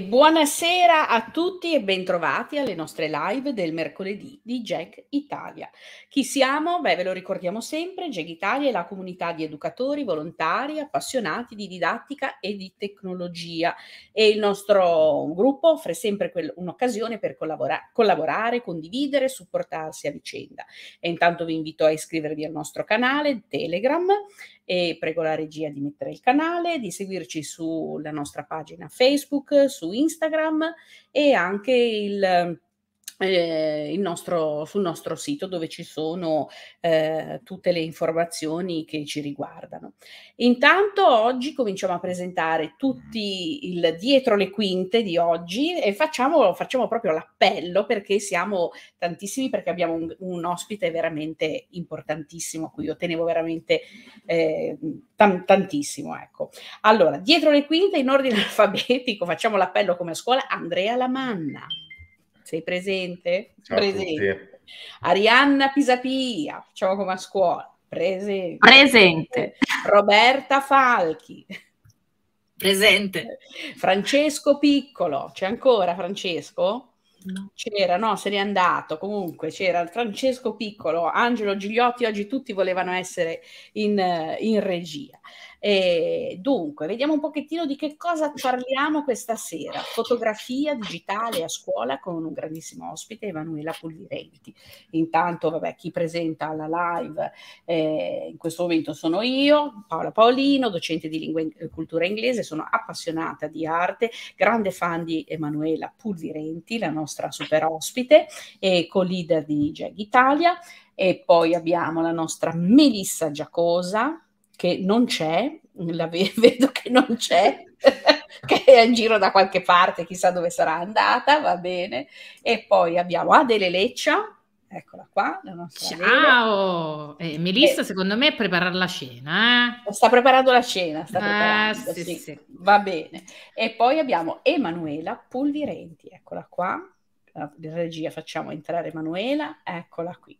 buonasera a tutti e bentrovati alle nostre live del mercoledì di Jack Italia. Chi siamo? Beh, ve lo ricordiamo sempre, Jack Italia è la comunità di educatori, volontari, appassionati di didattica e di tecnologia e il nostro gruppo offre sempre quell- un'occasione per collabora- collaborare, condividere, supportarsi a vicenda. E intanto vi invito a iscrivervi al nostro canale Telegram e prego la regia di mettere il canale, di seguirci sulla nostra pagina Facebook, su Instagram e anche il eh, nostro, sul nostro sito dove ci sono eh, tutte le informazioni che ci riguardano. Intanto oggi cominciamo a presentare tutti il dietro le quinte di oggi e facciamo, facciamo proprio l'appello perché siamo tantissimi, perché abbiamo un, un ospite veramente importantissimo a cui io tenevo veramente eh, tan, tantissimo. Ecco. Allora, dietro le quinte in ordine alfabetico, facciamo l'appello come a scuola, Andrea Lamanna sei presente? Ciao presente. Arianna Pisapia, facciamo come a scuola, presente. Presente. Roberta Falchi. Presente. Francesco Piccolo, c'è ancora Francesco? C'era, no, se n'è andato. Comunque c'era Francesco Piccolo, Angelo Gigliotti, oggi tutti volevano essere in, eh, in regia. E dunque, vediamo un pochettino di che cosa parliamo questa sera. Fotografia digitale a scuola con un grandissimo ospite, Emanuela Puglirenti. Intanto, vabbè, chi presenta la live eh, in questo momento sono io, Paola Paolino, docente di lingua e eh, cultura inglese, sono appassionata di arte, grande fan di Emanuela Puglirenti, la nostra super ospite e co-leader di Jag Italia. E poi abbiamo la nostra Melissa Giacosa, che non c'è, la ve- vedo che non c'è, che è in giro da qualche parte, chissà dove sarà andata, va bene. E poi abbiamo Adele Leccia, eccola qua. Ciao! Eh, Melissa, eh, secondo me, prepara la cena. Eh? Sta preparando la cena, sta ah, preparando, sì, sì. Sì. Va bene. E poi abbiamo Emanuela Pulvirenti, eccola qua. La regia facciamo entrare Emanuela, eccola qui.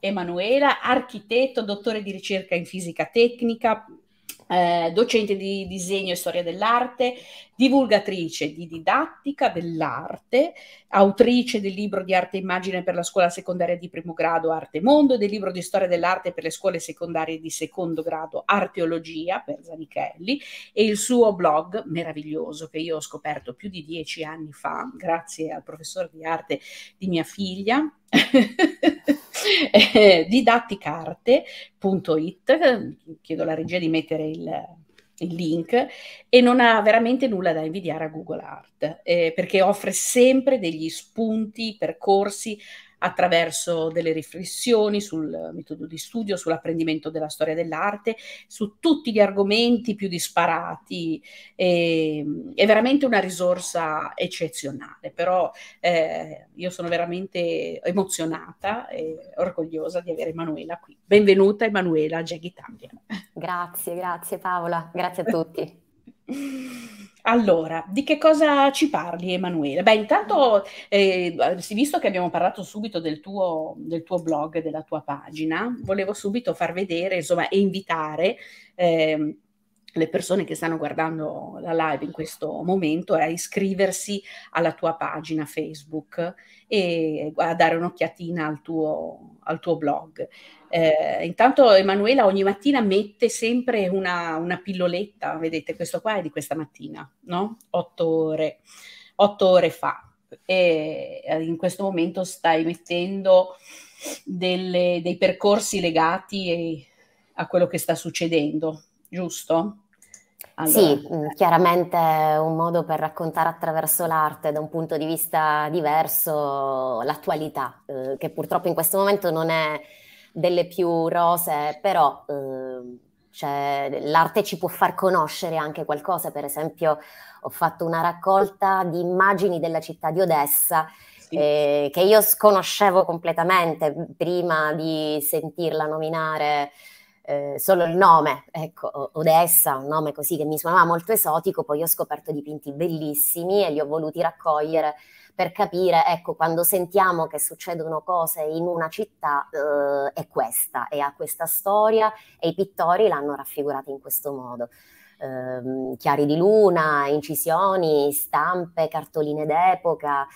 Emanuela, architetto, dottore di ricerca in fisica tecnica, eh, docente di disegno e storia dell'arte, divulgatrice di didattica dell'arte, autrice del libro di arte e immagine per la scuola secondaria di primo grado Arte Mondo, del libro di storia dell'arte per le scuole secondarie di secondo grado Arteologia per Zanichelli e il suo blog meraviglioso che io ho scoperto più di dieci anni fa grazie al professore di arte di mia figlia. Eh, didatticarte.it chiedo alla regia di mettere il il link e non ha veramente nulla da invidiare a Google Art eh, perché offre sempre degli spunti, percorsi attraverso delle riflessioni sul metodo di studio, sull'apprendimento della storia dell'arte, su tutti gli argomenti più disparati. E, ehm, è veramente una risorsa eccezionale, però eh, io sono veramente emozionata e orgogliosa di avere Emanuela qui. Benvenuta Emanuela a Jaggy Grazie, grazie Paola, grazie a tutti. Allora, di che cosa ci parli Emanuele? Beh, intanto, eh, visto che abbiamo parlato subito del tuo, del tuo, blog, della tua pagina, volevo subito far vedere, insomma, e invitare... Eh, le persone che stanno guardando la live in questo momento è iscriversi alla tua pagina Facebook e a dare un'occhiatina al tuo, al tuo blog. Eh, intanto Emanuela ogni mattina mette sempre una, una, pilloletta, vedete questo qua è di questa mattina, no? Otto ore, otto ore fa. E eh, in questo momento stai mettendo delle, dei percorsi legati a quello che sta succedendo, giusto? Allora. Sì, mm, eh, chiaramente un modo per raccontare attraverso l'arte da un punto di vista diverso l'attualità, eh, che purtroppo in questo momento non è delle più rose, però eh, cioè, l'arte ci può far conoscere anche qualcosa. Per esempio, ho fatto una raccolta di immagini della città di Odessa sì. eh, che io sconoscevo completamente prima di sentirla nominare eh, solo il nome, ecco, Odessa, un nome così che mi suonava molto esotico, poi ho scoperto dipinti bellissimi e li ho voluti raccogliere per capire, ecco, quando sentiamo che succedono cose in una città eh, è questa, e ha questa storia e i pittori l'hanno raffigurata in questo modo. Eh, chiari di luna, incisioni, stampe, cartoline d'epoca,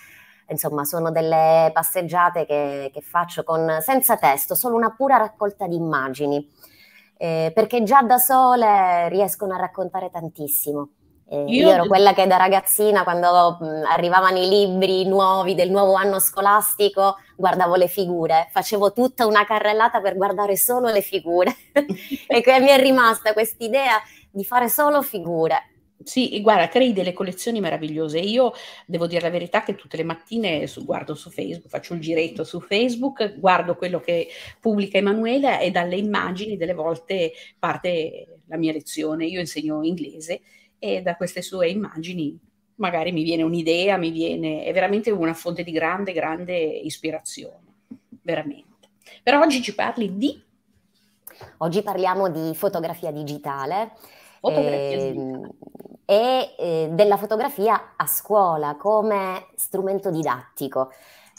insomma sono delle passeggiate che, che faccio con, senza testo, solo una pura raccolta di immagini eh, perché già da sole riescono a raccontare tantissimo. Eh, io, io, ero quella che da ragazzina, quando mh, mm, arrivavano i libri nuovi del nuovo anno scolastico, guardavo le figure, facevo tutta una carrellata per guardare solo le figure. e mi è rimasta questa idea di fare solo figure. Sì, guarda, crei delle collezioni meravigliose. Io devo dire la verità che tutte le mattine su, guardo su Facebook, faccio il giretto su Facebook, guardo quello che pubblica Emanuela e dalle immagini delle volte parte la mia lezione. Io insegno inglese e da queste sue immagini magari mi viene un'idea, mi viene, è veramente una fonte di grande, grande ispirazione, veramente. Però oggi ci parli di... Oggi parliamo di fotografia digitale Ehm, e, e ehm, della fotografia a scuola come strumento didattico.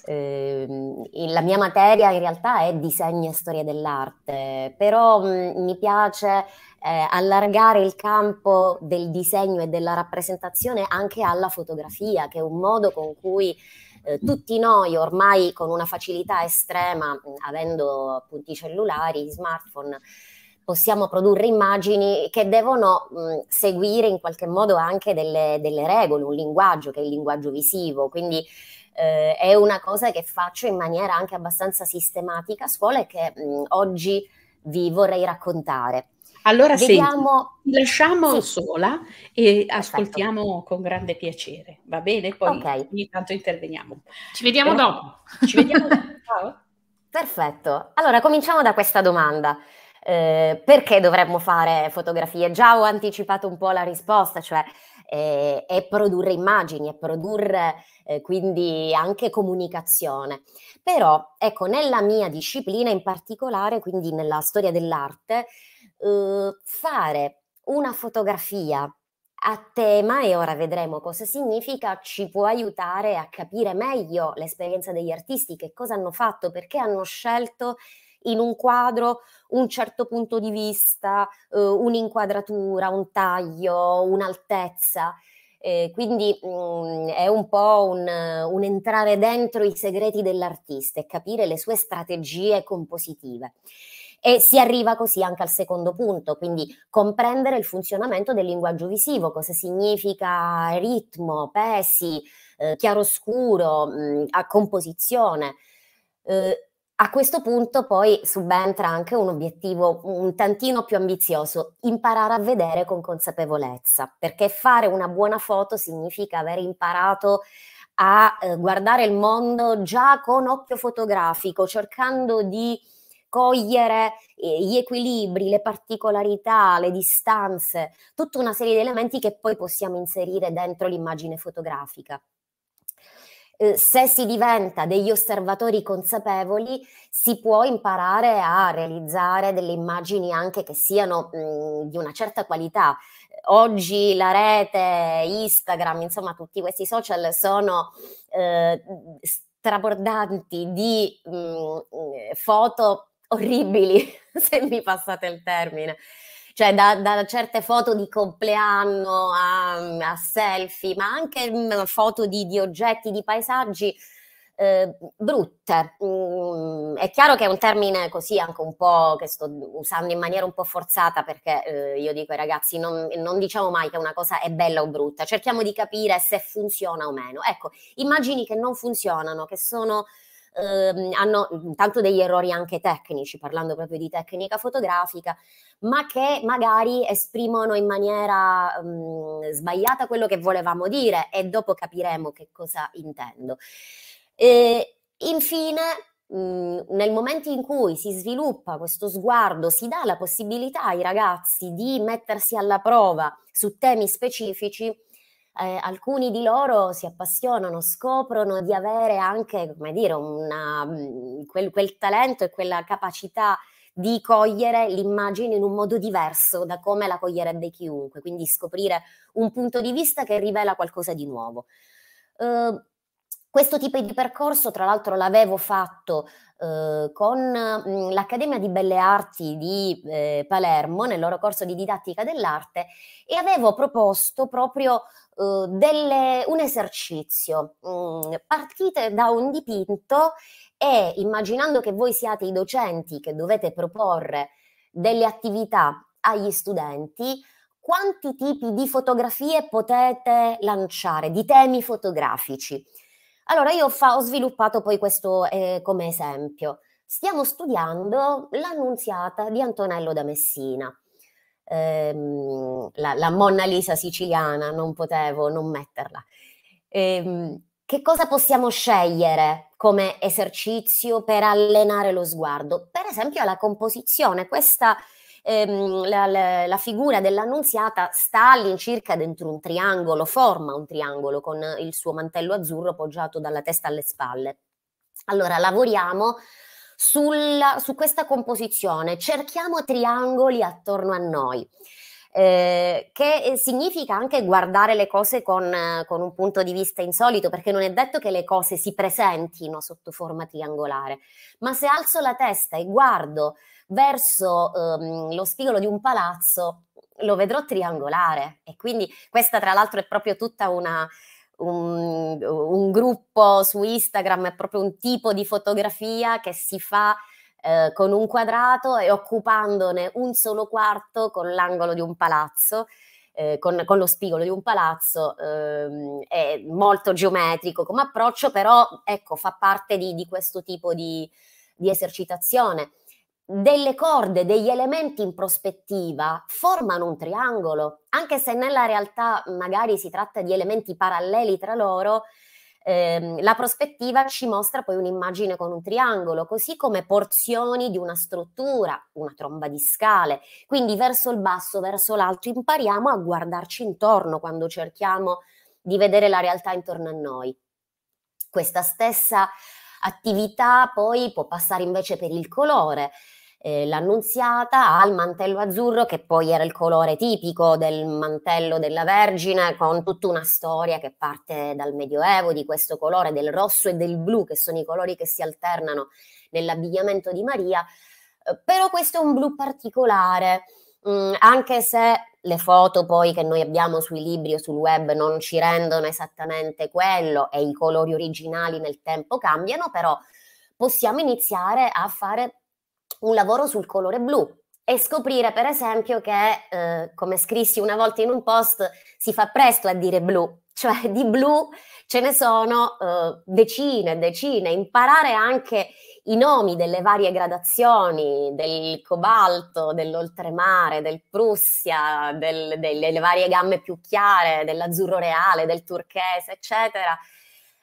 Eh, la mia materia in realtà è disegno e storia dell'arte, però mh, mhmm, mi piace eh, allargare il campo del disegno e della rappresentazione anche alla fotografia, che è un modo con cui eh, tutti noi ormai con una facilità estrema, mhmm, avendo appunto i cellulari, gli smartphone, possiamo produrre immagini che devono mh, seguire in qualche modo anche delle, delle, regole, un linguaggio che è il linguaggio visivo, quindi eh, è una cosa che faccio in maniera anche abbastanza sistematica a scuola e che mh, oggi vi vorrei raccontare. Allora Vediamo... senti, lasciamo sì. sola e Perfetto. ascoltiamo con grande piacere, va bene? Poi okay. ogni tanto interveniamo. Ci vediamo Però... dopo. Ci vediamo dopo. Ciao. Perfetto. Allora cominciamo da questa domanda. Eh, perché dovremmo fare fotografie? Già ho anticipato un po' la risposta, cioè eh, è produrre immagini, è produrre eh, quindi anche comunicazione. Però ecco, nella mia disciplina in particolare, quindi nella storia dell'arte, eh, fare una fotografia a tema e ora vedremo cosa significa, ci può aiutare a capire meglio l'esperienza degli artisti, che cosa hanno fatto, perché hanno scelto in un quadro un certo punto di vista, eh, un'inquadratura, un taglio, un'altezza. Eh, quindi mh, mm, è un po' un, un, entrare dentro i segreti dell'artista e capire le sue strategie compositive. E si arriva così anche al secondo punto, quindi comprendere il funzionamento del linguaggio visivo, cosa significa ritmo, pesi, eh, chiaroscuro, mh, mm, a composizione. Eh, a questo punto poi subentra anche un obiettivo un tantino più ambizioso, imparare a vedere con consapevolezza, perché fare una buona foto significa aver imparato a eh, guardare il mondo già con occhio fotografico, cercando di cogliere eh, gli equilibri, le particolarità, le distanze, tutta una serie di elementi che poi possiamo inserire dentro l'immagine fotografica. Eh, se si diventa degli osservatori consapevoli, si può imparare a realizzare delle immagini anche che siano mh, mhmm, di una certa qualità. Oggi la rete, Instagram, insomma tutti questi social sono eh, strabordanti di mh, mhmm, eh, foto orribili, se mi passate il termine cioè da, da certe foto di compleanno a, a selfie, ma anche mh, mm, foto di, di oggetti, di paesaggi. Eh, brutte. Mm, è chiaro che è un termine così anche un po' che sto usando in maniera un po' forzata perché eh, io dico ai ragazzi non, non, diciamo mai che una cosa è bella o brutta, cerchiamo di capire se funziona o meno. Ecco, immagini che non funzionano, che sono Ehm, hanno mhmm, intanto degli errori anche tecnici, parlando proprio di tecnica fotografica, ma che magari esprimono in maniera ehm, sbagliata quello che volevamo dire e dopo capiremo che cosa intendo. E, infine, mhmm, nel momento in cui si sviluppa questo sguardo, si dà la possibilità ai ragazzi di mettersi alla prova su temi specifici, eh, alcuni di loro si appassionano, scoprono di avere anche, come dire, una, mm, quel, quel talento e quella capacità di cogliere l'immagine in un modo diverso da come la coglierebbe chiunque, quindi scoprire un punto di vista che rivela qualcosa di nuovo. Uh, questo tipo di percorso, tra l'altro, l'avevo fatto eh, con mm, l'Accademia di Belle Arti di eh, Palermo nel loro corso di didattica dell'arte e avevo proposto proprio eh, delle, un esercizio. Mm, partite da un dipinto e immaginando che voi siate i docenti che dovete proporre delle attività agli studenti, quanti tipi di fotografie potete lanciare, di temi fotografici. Allora io fa, ho sviluppato poi questo eh, come esempio. Stiamo studiando l'Annunziata di Antonello da Messina ehm, la, la, Monna Lisa siciliana, non potevo non metterla. Ehm, che cosa possiamo scegliere come esercizio per allenare lo sguardo? Per esempio la composizione, questa... Ehm, la, la, la, figura dell'annunziata sta all'incirca dentro un triangolo, forma un triangolo con il suo mantello azzurro poggiato dalla testa alle spalle. Allora lavoriamo sulla, su questa composizione. Cerchiamo triangoli attorno a noi. Eh, che eh, significa anche guardare le cose con, con, un punto di vista insolito, perché non è detto che le cose si presentino sotto forma triangolare, ma se alzo la testa e guardo verso ehm, lo spigolo di un palazzo, lo vedrò triangolare e quindi questa tra l'altro è proprio tutta una, un, un gruppo su Instagram, è proprio un tipo di fotografia che si fa eh, con un quadrato e occupandone un solo quarto con l'angolo di un palazzo. Eh, con, con, lo spigolo di un palazzo ehm, è molto geometrico come approccio, però ecco, fa parte di, di questo tipo di, di esercitazione delle corde, degli elementi in prospettiva formano un triangolo, anche se nella realtà magari si tratta di elementi paralleli tra loro, ehm, la prospettiva ci mostra poi un'immagine con un triangolo, così come porzioni di una struttura, una tromba di scale. Quindi verso il basso, verso l'alto, impariamo a guardarci intorno quando cerchiamo di vedere la realtà intorno a noi. Questa stessa attività poi può passare invece per il colore eh, l'annunziata ha il mantello azzurro che poi era il colore tipico del mantello della Vergine con tutta una storia che parte dal Medioevo di questo colore del rosso e del blu che sono i colori che si alternano nell'abbigliamento di Maria, eh, però questo è un blu particolare. Mm, anche se le foto poi che noi abbiamo sui libri o sul web non ci rendono esattamente quello e i colori originali nel tempo cambiano, però possiamo iniziare a fare un lavoro sul colore blu e scoprire per esempio che, eh, come scrissi una volta in un post, si fa presto a dire blu, cioè di blu ce ne sono eh, decine e decine, imparare anche i nomi delle varie gradazioni del cobalto, dell'oltremare, del Prussia, del, delle, delle varie gamme più chiare, dell'azzurro reale, del turchese, eccetera,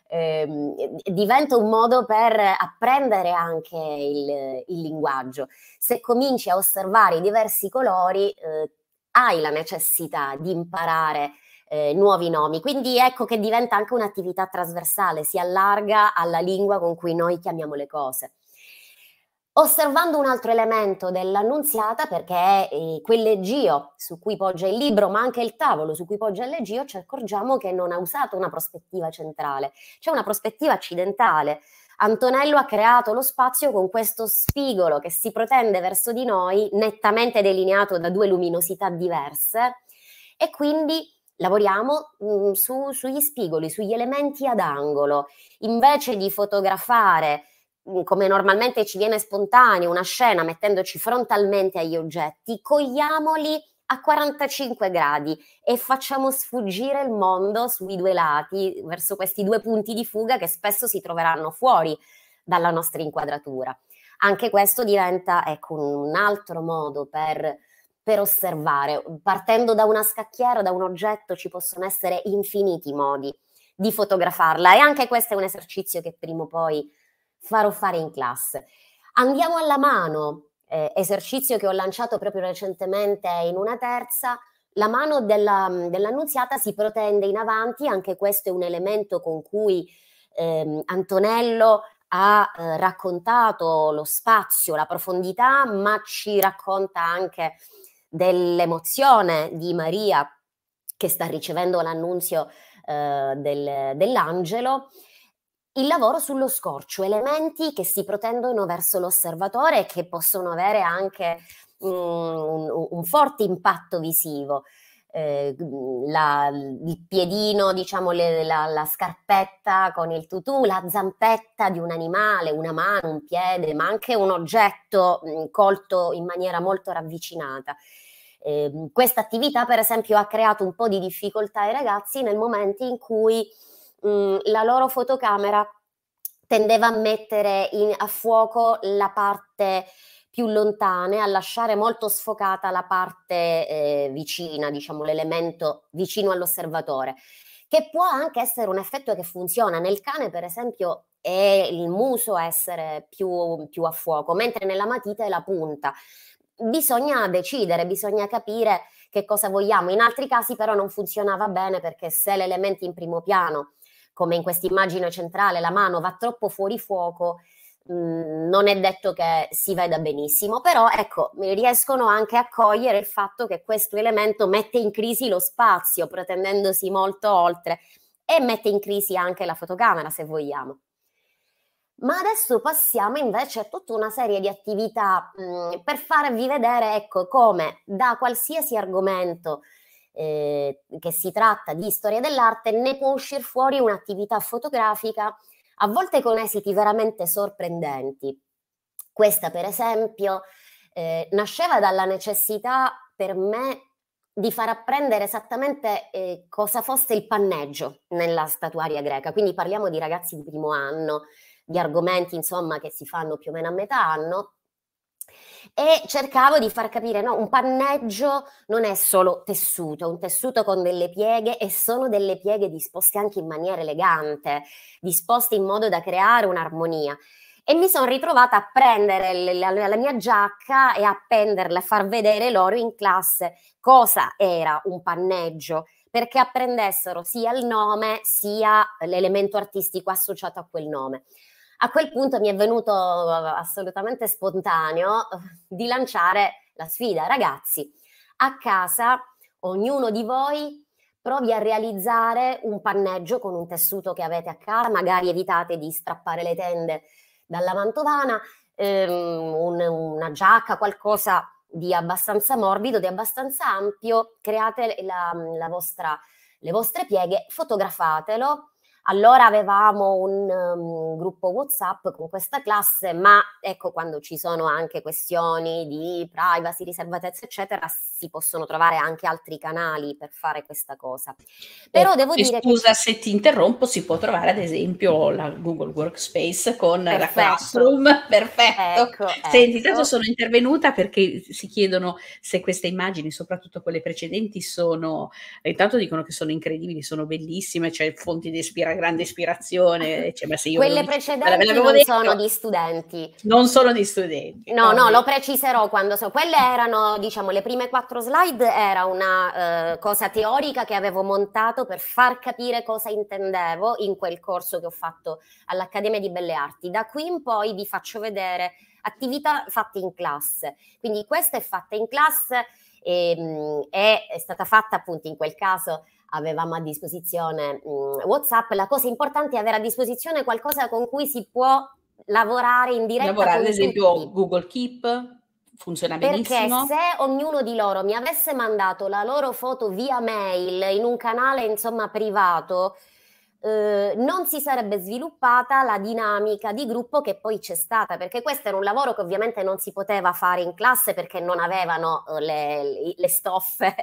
ehm, diventa un modo per apprendere anche il, il, linguaggio. Se cominci a osservare i diversi colori, eh, hai la necessità di imparare eh, nuovi nomi. Quindi ecco che diventa anche un'attività trasversale, si allarga alla lingua con cui noi chiamiamo le cose osservando un altro elemento dell'annunziata, perché è eh, quel leggio su cui poggia il libro, ma anche il tavolo su cui poggia il leggio, ci accorgiamo che non ha usato una prospettiva centrale, c'è una prospettiva accidentale. Antonello ha creato lo spazio con questo spigolo che si protende verso di noi, nettamente delineato da due luminosità diverse, e quindi lavoriamo mh, mm, su, sugli spigoli, sugli elementi ad angolo. Invece di fotografare come normalmente ci viene spontaneo, una scena mettendoci frontalmente agli oggetti, cogliamoli a 45 gradi e facciamo sfuggire il mondo sui due lati, verso questi due punti di fuga che spesso si troveranno fuori dalla nostra inquadratura. Anche questo diventa ecco, un altro modo per, per osservare. Partendo da una scacchiera, da un oggetto, ci possono essere infiniti modi di fotografarla e anche questo è un esercizio che prima o poi farò fare in classe. Andiamo alla mano, eh, esercizio che ho lanciato proprio recentemente in una terza. La mano della, dell'annunziata si protende in avanti, anche questo è un elemento con cui ehm, Antonello ha eh, raccontato lo spazio, la profondità, ma ci racconta anche dell'emozione di Maria che sta ricevendo l'annunzio eh, del, dell'angelo il lavoro sullo scorcio, elementi che si protendono verso l'osservatore e che possono avere anche um, un, un forte impatto visivo. Eh, mm, la, il piedino, diciamo le, la, la, scarpetta con il tutù, la zampetta di un animale, una mano, un piede, ma anche un oggetto mh, mm, colto in maniera molto ravvicinata. Eh, questa attività, per esempio, ha creato un po' di difficoltà ai ragazzi nel momento in cui mh, mm, la loro fotocamera tendeva a mettere in, a fuoco la parte più lontane, a lasciare molto sfocata la parte eh, vicina, diciamo l'elemento vicino all'osservatore, che può anche essere un effetto che funziona. Nel cane, per esempio, è il muso a essere più, più a fuoco, mentre nella matita è la punta. Bisogna decidere, bisogna capire che cosa vogliamo. In altri casi però non funzionava bene perché se l'elemento in primo piano come in questa immagine centrale, la mano va troppo fuori fuoco, mh, mm, non è detto che si veda benissimo, però ecco, riescono anche a cogliere il fatto che questo elemento mette in crisi lo spazio, pretendendosi molto oltre, e mette in crisi anche la fotocamera, se vogliamo. Ma adesso passiamo invece a tutta una serie di attività mh, mm, per farvi vedere ecco, come da qualsiasi argomento eh, che si tratta di storia dell'arte, ne può uscire fuori un'attività fotografica, a volte con esiti veramente sorprendenti. Questa, per esempio, eh, nasceva dalla necessità per me di far apprendere esattamente eh, cosa fosse il panneggio nella statuaria greca. Quindi parliamo di ragazzi di primo anno, di argomenti insomma che si fanno più o meno a metà anno e cercavo di far capire, no, un panneggio non è solo tessuto, è un tessuto con delle pieghe e sono delle pieghe disposte anche in maniera elegante, disposte in modo da creare un'armonia. E mi sono ritrovata a prendere la, la, la mia giacca e a appenderla, a far vedere loro in classe cosa era un panneggio, perché apprendessero sia il nome sia l'elemento artistico associato a quel nome. A quel punto mi è venuto assolutamente spontaneo eh, di lanciare la sfida. Ragazzi, a casa ognuno di voi provi a realizzare un panneggio con un tessuto che avete a casa, magari evitate di strappare le tende dalla mantovana, ehm, un, una giacca, qualcosa di abbastanza morbido, di abbastanza ampio, create la, la vostra, le vostre pieghe, fotografatelo allora avevamo un um, gruppo WhatsApp con questa classe, ma ecco quando ci sono anche questioni di privacy, riservatezza, eccetera, si possono trovare anche altri canali per fare questa cosa. Però eh, devo dire scusa che... se ti interrompo, si può trovare ad esempio la Google Workspace con perfetto. la Classroom, perfetto. Ecco, ecco. Senti, ecco. tanto sono intervenuta perché si chiedono se queste immagini, soprattutto quelle precedenti, sono eh, intanto dicono che sono incredibili, sono bellissime, cioè fonti di ispirazione grande ispirazione. Cioè, ma Quelle precedenti non, detto, sono di studenti. Non sono di studenti. No, no, no lo preciserò quando so. Quelle erano, diciamo, le prime quattro slide era una eh, cosa teorica che avevo montato per far capire cosa intendevo in quel corso che ho fatto all'Accademia di Belle Arti. Da qui in poi vi faccio vedere attività fatte in classe. Quindi questa è fatta in classe e, ehm, mh, è stata fatta appunto in quel caso avevamo a disposizione mh, WhatsApp, la cosa importante è avere a disposizione qualcosa con cui si può lavorare in diretta. Lavorare, ad esempio, Google Keep funziona benissimo. Perché se ognuno di loro mi avesse mandato la loro foto via mail in un canale insomma privato, eh, non si sarebbe sviluppata la dinamica di gruppo che poi c'è stata, perché questo era un lavoro che ovviamente non si poteva fare in classe perché non avevano eh, le, le stoffe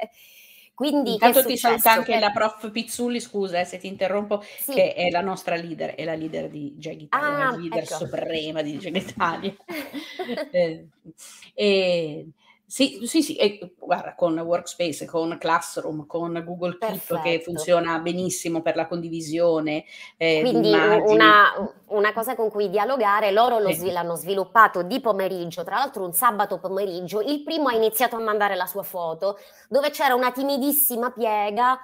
quindi, Intanto ti saluta anche che... la prof Pizzulli, scusa eh, se ti interrompo, sì. che è la nostra leader, è la leader di Jag Italia, ah, la leader ecco. suprema di Jag Italia. eh, e sì, sì, sì, e, guarda, con Workspace, con Classroom, con Google Keep che funziona benissimo per la condivisione. Eh, Quindi una, una, cosa con cui dialogare, loro lo sì. l'hanno sviluppato di pomeriggio, tra l'altro un sabato pomeriggio, il primo ha iniziato a mandare la sua foto dove c'era una timidissima piega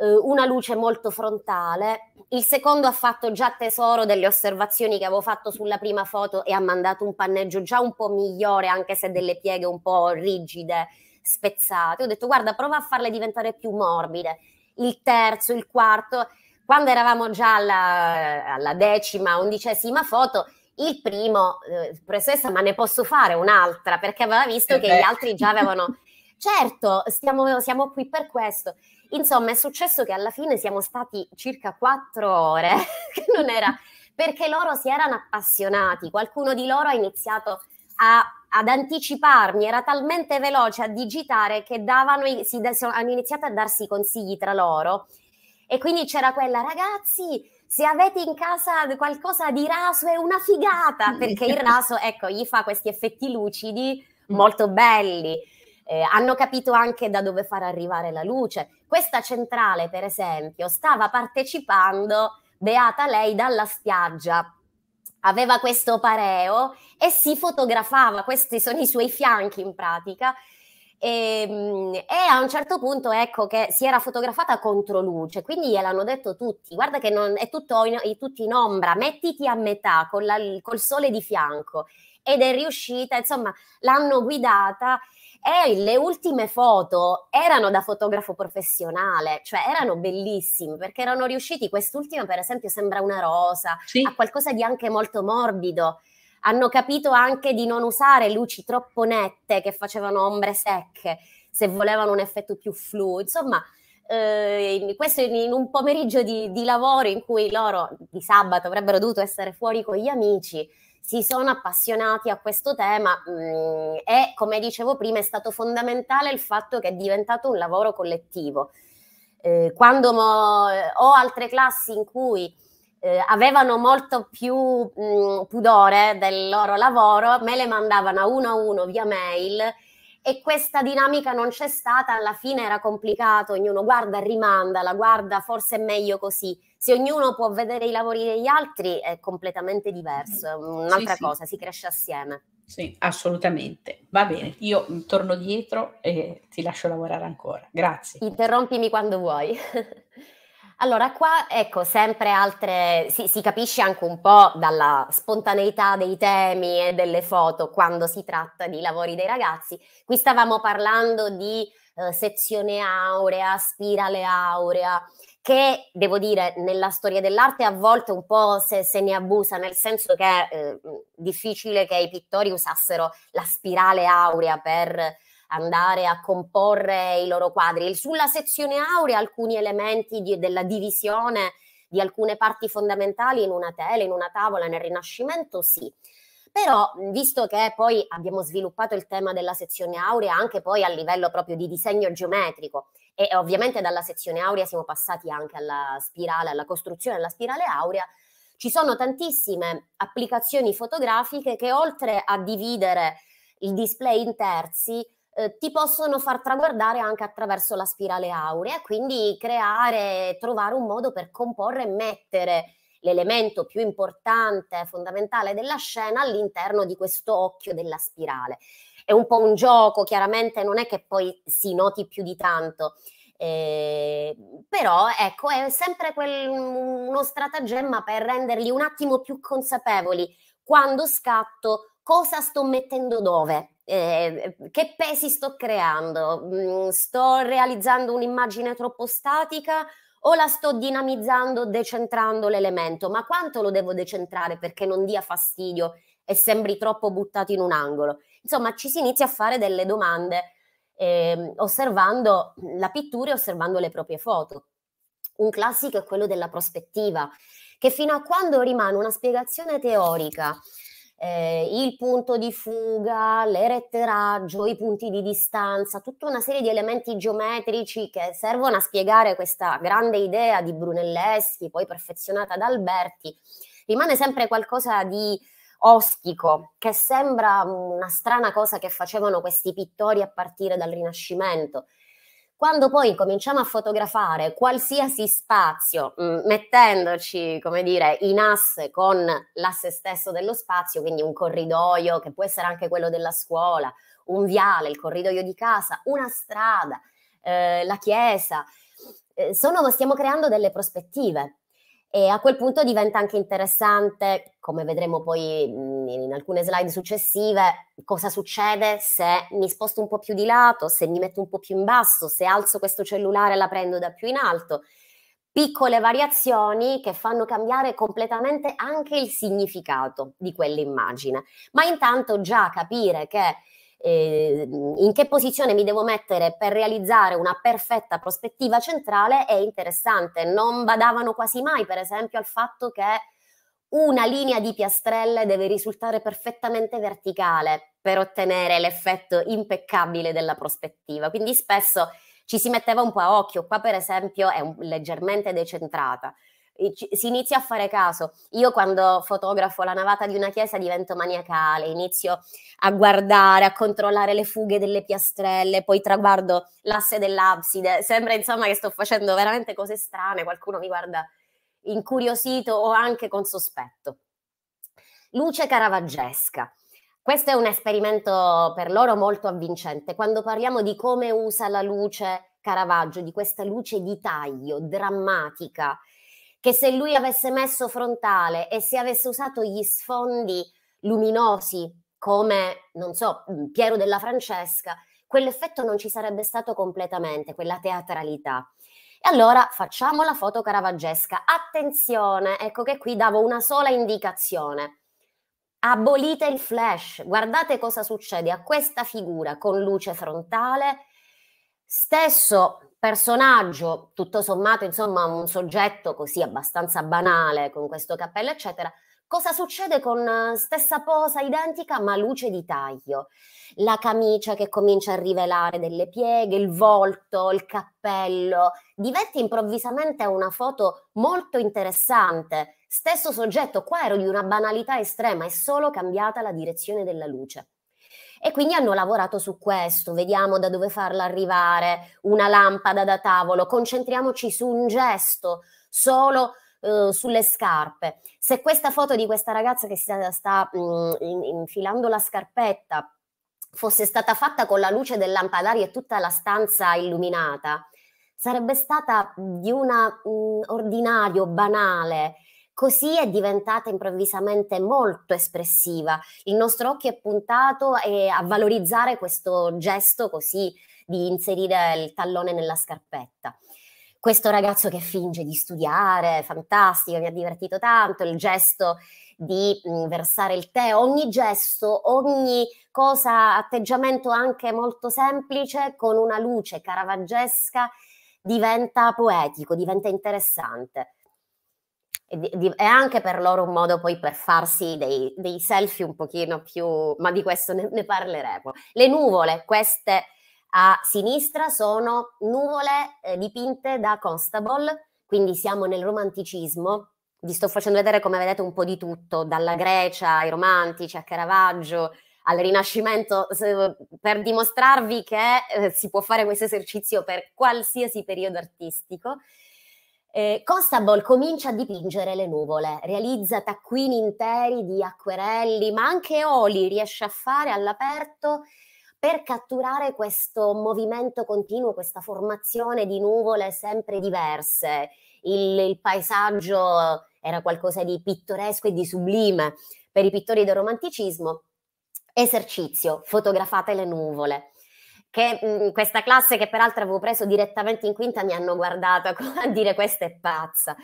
eh, una luce molto frontale. Il secondo ha fatto già tesoro delle osservazioni che avevo fatto sulla prima foto e ha mandato un panneggio già un po' migliore, anche se delle pieghe un po' rigide, spezzate. Ho detto guarda, prova a farle diventare più morbide. Il terzo, il quarto, quando eravamo già alla, alla decima, undicesima foto, il primo, eh, professoressa, ma ne posso fare un'altra perché aveva visto eh che gli altri già avevano. certo, stiamo, siamo qui per questo. Insomma, è successo che alla fine siamo stati circa quattro ore, che non era perché loro si erano appassionati, qualcuno di loro ha iniziato a, ad anticiparmi, era talmente veloce a digitare che davano, si, hanno iniziato a darsi consigli tra loro e quindi c'era quella ragazzi se avete in casa qualcosa di raso è una figata perché il raso ecco gli fa questi effetti lucidi molto belli eh, hanno capito anche da dove far arrivare la luce questa centrale, per esempio, stava partecipando, beata lei, dalla spiaggia. Aveva questo pareo e si fotografava, questi sono i suoi fianchi in pratica, e, ehm, e, a un certo punto ecco che si era fotografata contro luce, quindi gliel'hanno detto tutti, guarda che non, è, tutto in, è tutto in ombra, mettiti a metà col, la, col sole di fianco ed è riuscita, insomma l'hanno guidata e eh, le ultime foto erano da fotografo professionale, cioè erano bellissime perché erano riusciti, quest'ultima per esempio sembra una rosa, sì. ha qualcosa di anche molto morbido. Hanno capito anche di non usare luci troppo nette che facevano ombre secche, se volevano un effetto più flu. Insomma, eh, questo in un pomeriggio di, di lavoro in cui loro di sabato avrebbero dovuto essere fuori con gli amici si sono appassionati a questo tema mh, mm, e, come dicevo prima, è stato fondamentale il fatto che è diventato un lavoro collettivo. Eh, quando mo, eh, ho altre classi in cui eh, avevano molto più mh, mm, pudore del loro lavoro, me le mandavano a uno a uno via mail e questa dinamica non c'è stata, alla fine era complicato, ognuno guarda, rimandala, guarda, forse è meglio così. Se ognuno può vedere i lavori degli altri è completamente diverso, è un'altra sì, cosa, si cresce assieme. Sì, assolutamente. Va bene, io torno dietro e ti lascio lavorare ancora. Grazie. Interrompimi quando vuoi. Allora, qua ecco sempre altre, si, si, capisce anche un po' dalla spontaneità dei temi e delle foto quando si tratta di lavori dei ragazzi. Qui stavamo parlando di eh, sezione aurea, spirale aurea, che devo dire nella storia dell'arte a volte un po' se, se ne abusa, nel senso che è eh, difficile che i pittori usassero la spirale aurea per andare a comporre i loro quadri. Sulla sezione aurea alcuni elementi di, della divisione di alcune parti fondamentali in una tela, in una tavola, nel Rinascimento sì. Però, visto che poi abbiamo sviluppato il tema della sezione aurea anche poi a livello proprio di disegno geometrico e ovviamente dalla sezione aurea siamo passati anche alla spirale, alla costruzione della spirale aurea, ci sono tantissime applicazioni fotografiche che oltre a dividere il display in terzi, eh, ti possono far traguardare anche attraverso la spirale aurea, quindi creare, trovare un modo per comporre e mettere l'elemento più importante, fondamentale della scena all'interno di questo occhio della spirale. È un po' un gioco, chiaramente non è che poi si noti più di tanto, eh, però ecco, è sempre quel, uno stratagemma per renderli un attimo più consapevoli quando scatto, cosa sto mettendo dove, eh, che pesi sto creando, mm, sto realizzando un'immagine troppo statica o la sto dinamizzando decentrando l'elemento, ma quanto lo devo decentrare perché non dia fastidio e sembri troppo buttato in un angolo. Insomma, ci si inizia a fare delle domande eh, osservando la pittura e osservando le proprie foto. Un classico è quello della prospettiva, che fino a quando rimane una spiegazione teorica eh, il punto di fuga, l'eretteraggio, i punti di distanza, tutta una serie di elementi geometrici che servono a spiegare questa grande idea di Brunelleschi, poi perfezionata da Alberti, rimane sempre qualcosa di ostico, che sembra una strana cosa che facevano questi pittori a partire dal Rinascimento. Quando poi cominciamo a fotografare qualsiasi spazio, mh, mm, mettendoci, come dire, in asse con l'asse stesso dello spazio, quindi un corridoio che può essere anche quello della scuola, un viale, il corridoio di casa, una strada, eh, la chiesa, eh, sono, stiamo creando delle prospettive e a quel punto diventa anche interessante, come vedremo poi mm, in alcune slide successive, cosa succede se mi sposto un po' più di lato, se mi metto un po' più in basso, se alzo questo cellulare e la prendo da più in alto. Piccole variazioni che fanno cambiare completamente anche il significato di quell'immagine. Ma intanto già capire che eh, in che posizione mi devo mettere per realizzare una perfetta prospettiva centrale è interessante. Non badavano quasi mai, per esempio, al fatto che una linea di piastrelle deve risultare perfettamente verticale per ottenere l'effetto impeccabile della prospettiva. Quindi spesso ci si metteva un po' a occhio, qua per esempio è un, leggermente decentrata si inizia a fare caso. Io quando fotografo la navata di una chiesa divento maniacale, inizio a guardare, a controllare le fughe delle piastrelle, poi traguardo l'asse dell'abside. Sembra insomma che sto facendo veramente cose strane, qualcuno mi guarda incuriosito o anche con sospetto. Luce caravaggesca. Questo è un esperimento per loro molto avvincente. Quando parliamo di come usa la luce Caravaggio, di questa luce di taglio drammatica, che se lui avesse messo frontale e se avesse usato gli sfondi luminosi come, non so, mm, Piero della Francesca, quell'effetto non ci sarebbe stato completamente, quella teatralità. E allora facciamo la foto caravaggesca. Attenzione, ecco che qui davo una sola indicazione. Abolite il flash, guardate cosa succede a questa figura con luce frontale. Stesso personaggio, tutto sommato, insomma, un soggetto così abbastanza banale con questo cappello, eccetera. Cosa succede con eh, stessa posa identica ma luce di taglio? La camicia che comincia a rivelare delle pieghe, il volto, il cappello, diventa improvvisamente una foto molto interessante. Stesso soggetto, qua ero di una banalità estrema, è solo cambiata la direzione della luce. E quindi hanno lavorato su questo, vediamo da dove farla arrivare, una lampada da tavolo, concentriamoci su un gesto, solo eh, sulle scarpe. Se questa foto di questa ragazza che si sta, mh, mm, infilando la scarpetta fosse stata fatta con la luce del lampadario e tutta la stanza illuminata, sarebbe stata di una mh, mm, ordinario, banale, così è diventata improvvisamente molto espressiva. Il nostro occhio è puntato eh, a valorizzare questo gesto così di inserire il tallone nella scarpetta questo ragazzo che finge di studiare, fantastico, mi ha divertito tanto, il gesto di mm, versare il tè, ogni gesto, ogni cosa, atteggiamento anche molto semplice, con una luce caravaggesca, diventa poetico, diventa interessante è anche per loro un modo poi per farsi dei, dei selfie un pochino più, ma di questo ne, ne, parleremo. Le nuvole, queste a sinistra, sono nuvole eh, dipinte da Constable, quindi siamo nel romanticismo. Vi sto facendo vedere come vedete un po' di tutto, dalla Grecia ai romantici, a Caravaggio, al Rinascimento, per dimostrarvi che eh, si può fare questo esercizio per qualsiasi periodo artistico. Eh, Constable comincia a dipingere le nuvole, realizza taccuini interi di acquerelli, ma anche oli riesce a fare all'aperto per catturare questo movimento continuo, questa formazione di nuvole sempre diverse. Il, il paesaggio era qualcosa di pittoresco e di sublime per i pittori del romanticismo. Esercizio, fotografate le nuvole che mh, mm, questa classe che peraltro avevo preso direttamente in quinta mi hanno guardato a dire questa è pazza.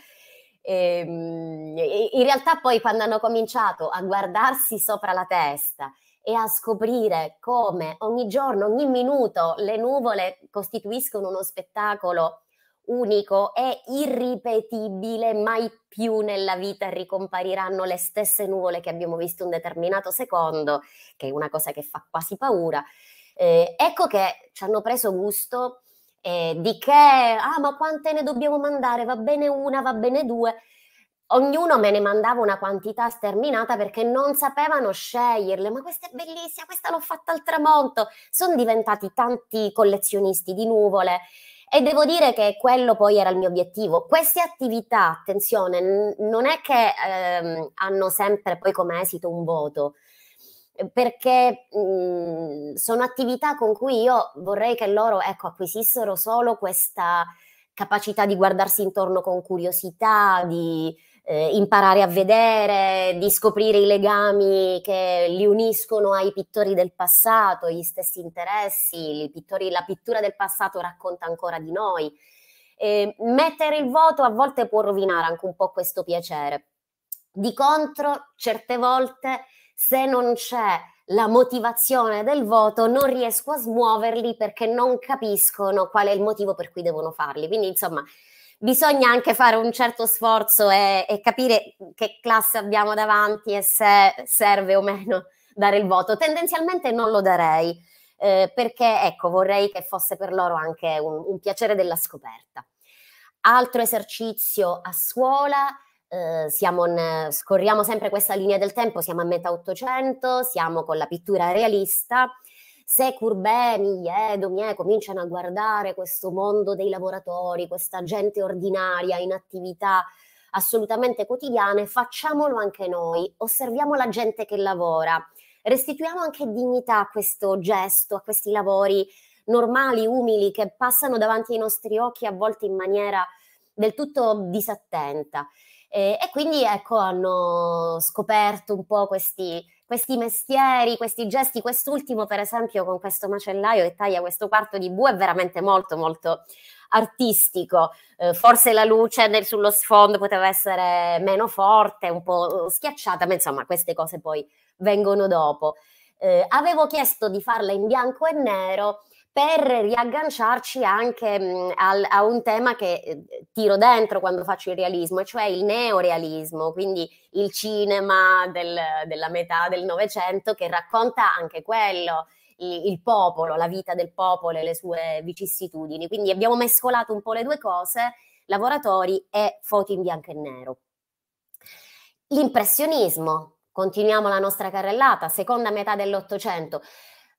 Ehm, e, in realtà poi quando hanno cominciato a guardarsi sopra la testa e a scoprire come ogni giorno, ogni minuto le nuvole costituiscono uno spettacolo unico e irripetibile, mai più nella vita ricompariranno le stesse nuvole che abbiamo visto un determinato secondo, che è una cosa che fa quasi paura. Eh, ecco che ci hanno preso gusto eh, di che, ah ma quante ne dobbiamo mandare, va bene una, va bene due. Ognuno me ne mandava una quantità sterminata perché non sapevano sceglierle, ma questa è bellissima, questa l'ho fatta al tramonto. Sono diventati tanti collezionisti di nuvole e devo dire che quello poi era il mio obiettivo. Queste attività, attenzione, non è che ehm, hanno sempre poi come esito un voto, Ehm, perché mh, mhmm, sono attività con cui io vorrei che loro ecco, acquisissero solo questa capacità di guardarsi intorno con curiosità, di eh, imparare a vedere, di scoprire i legami che li uniscono ai pittori del passato, gli stessi interessi, pittori, la pittura del passato racconta ancora di noi. Eh, mettere il voto a volte può rovinare anche un po' questo piacere. Di contro, certe volte se non c'è la motivazione del voto, non riesco a smuoverli perché non capiscono qual è il motivo per cui devono farli. Quindi, insomma, bisogna anche fare un certo sforzo e, e capire che classe abbiamo davanti e se serve o meno dare il voto. Tendenzialmente non lo darei, eh, perché ecco, vorrei che fosse per loro anche un, un piacere della scoperta. Altro esercizio a scuola eh, in, scorriamo sempre questa linea del tempo, siamo a metà Ottocento, siamo con la pittura realista. Se Courbet, Millet, Daumier cominciano a guardare questo mondo dei lavoratori, questa gente ordinaria in attività assolutamente quotidiane, facciamolo anche noi, osserviamo la gente che lavora, restituiamo anche dignità a questo gesto, a questi lavori normali, umili, che passano davanti ai nostri occhi a volte in maniera del tutto disattenta. E, eh, e quindi ecco hanno scoperto un po' questi, questi mestieri, questi gesti, quest'ultimo per esempio con questo macellaio che taglia questo quarto di bue è veramente molto molto artistico, eh, forse la luce nel, sullo sfondo poteva essere meno forte, un po' schiacciata, ma insomma queste cose poi vengono dopo. Eh, avevo chiesto di farla in bianco e nero per riagganciarci anche mh, al, a un tema che eh, tiro dentro quando faccio il realismo, e cioè il neorealismo, quindi il cinema del, della metà del Novecento che racconta anche quello, il, il, popolo, la vita del popolo e le sue vicissitudini. Quindi abbiamo mescolato un po' le due cose, lavoratori e foto in bianco e nero. L'impressionismo, continuiamo la nostra carrellata, seconda metà dell'Ottocento.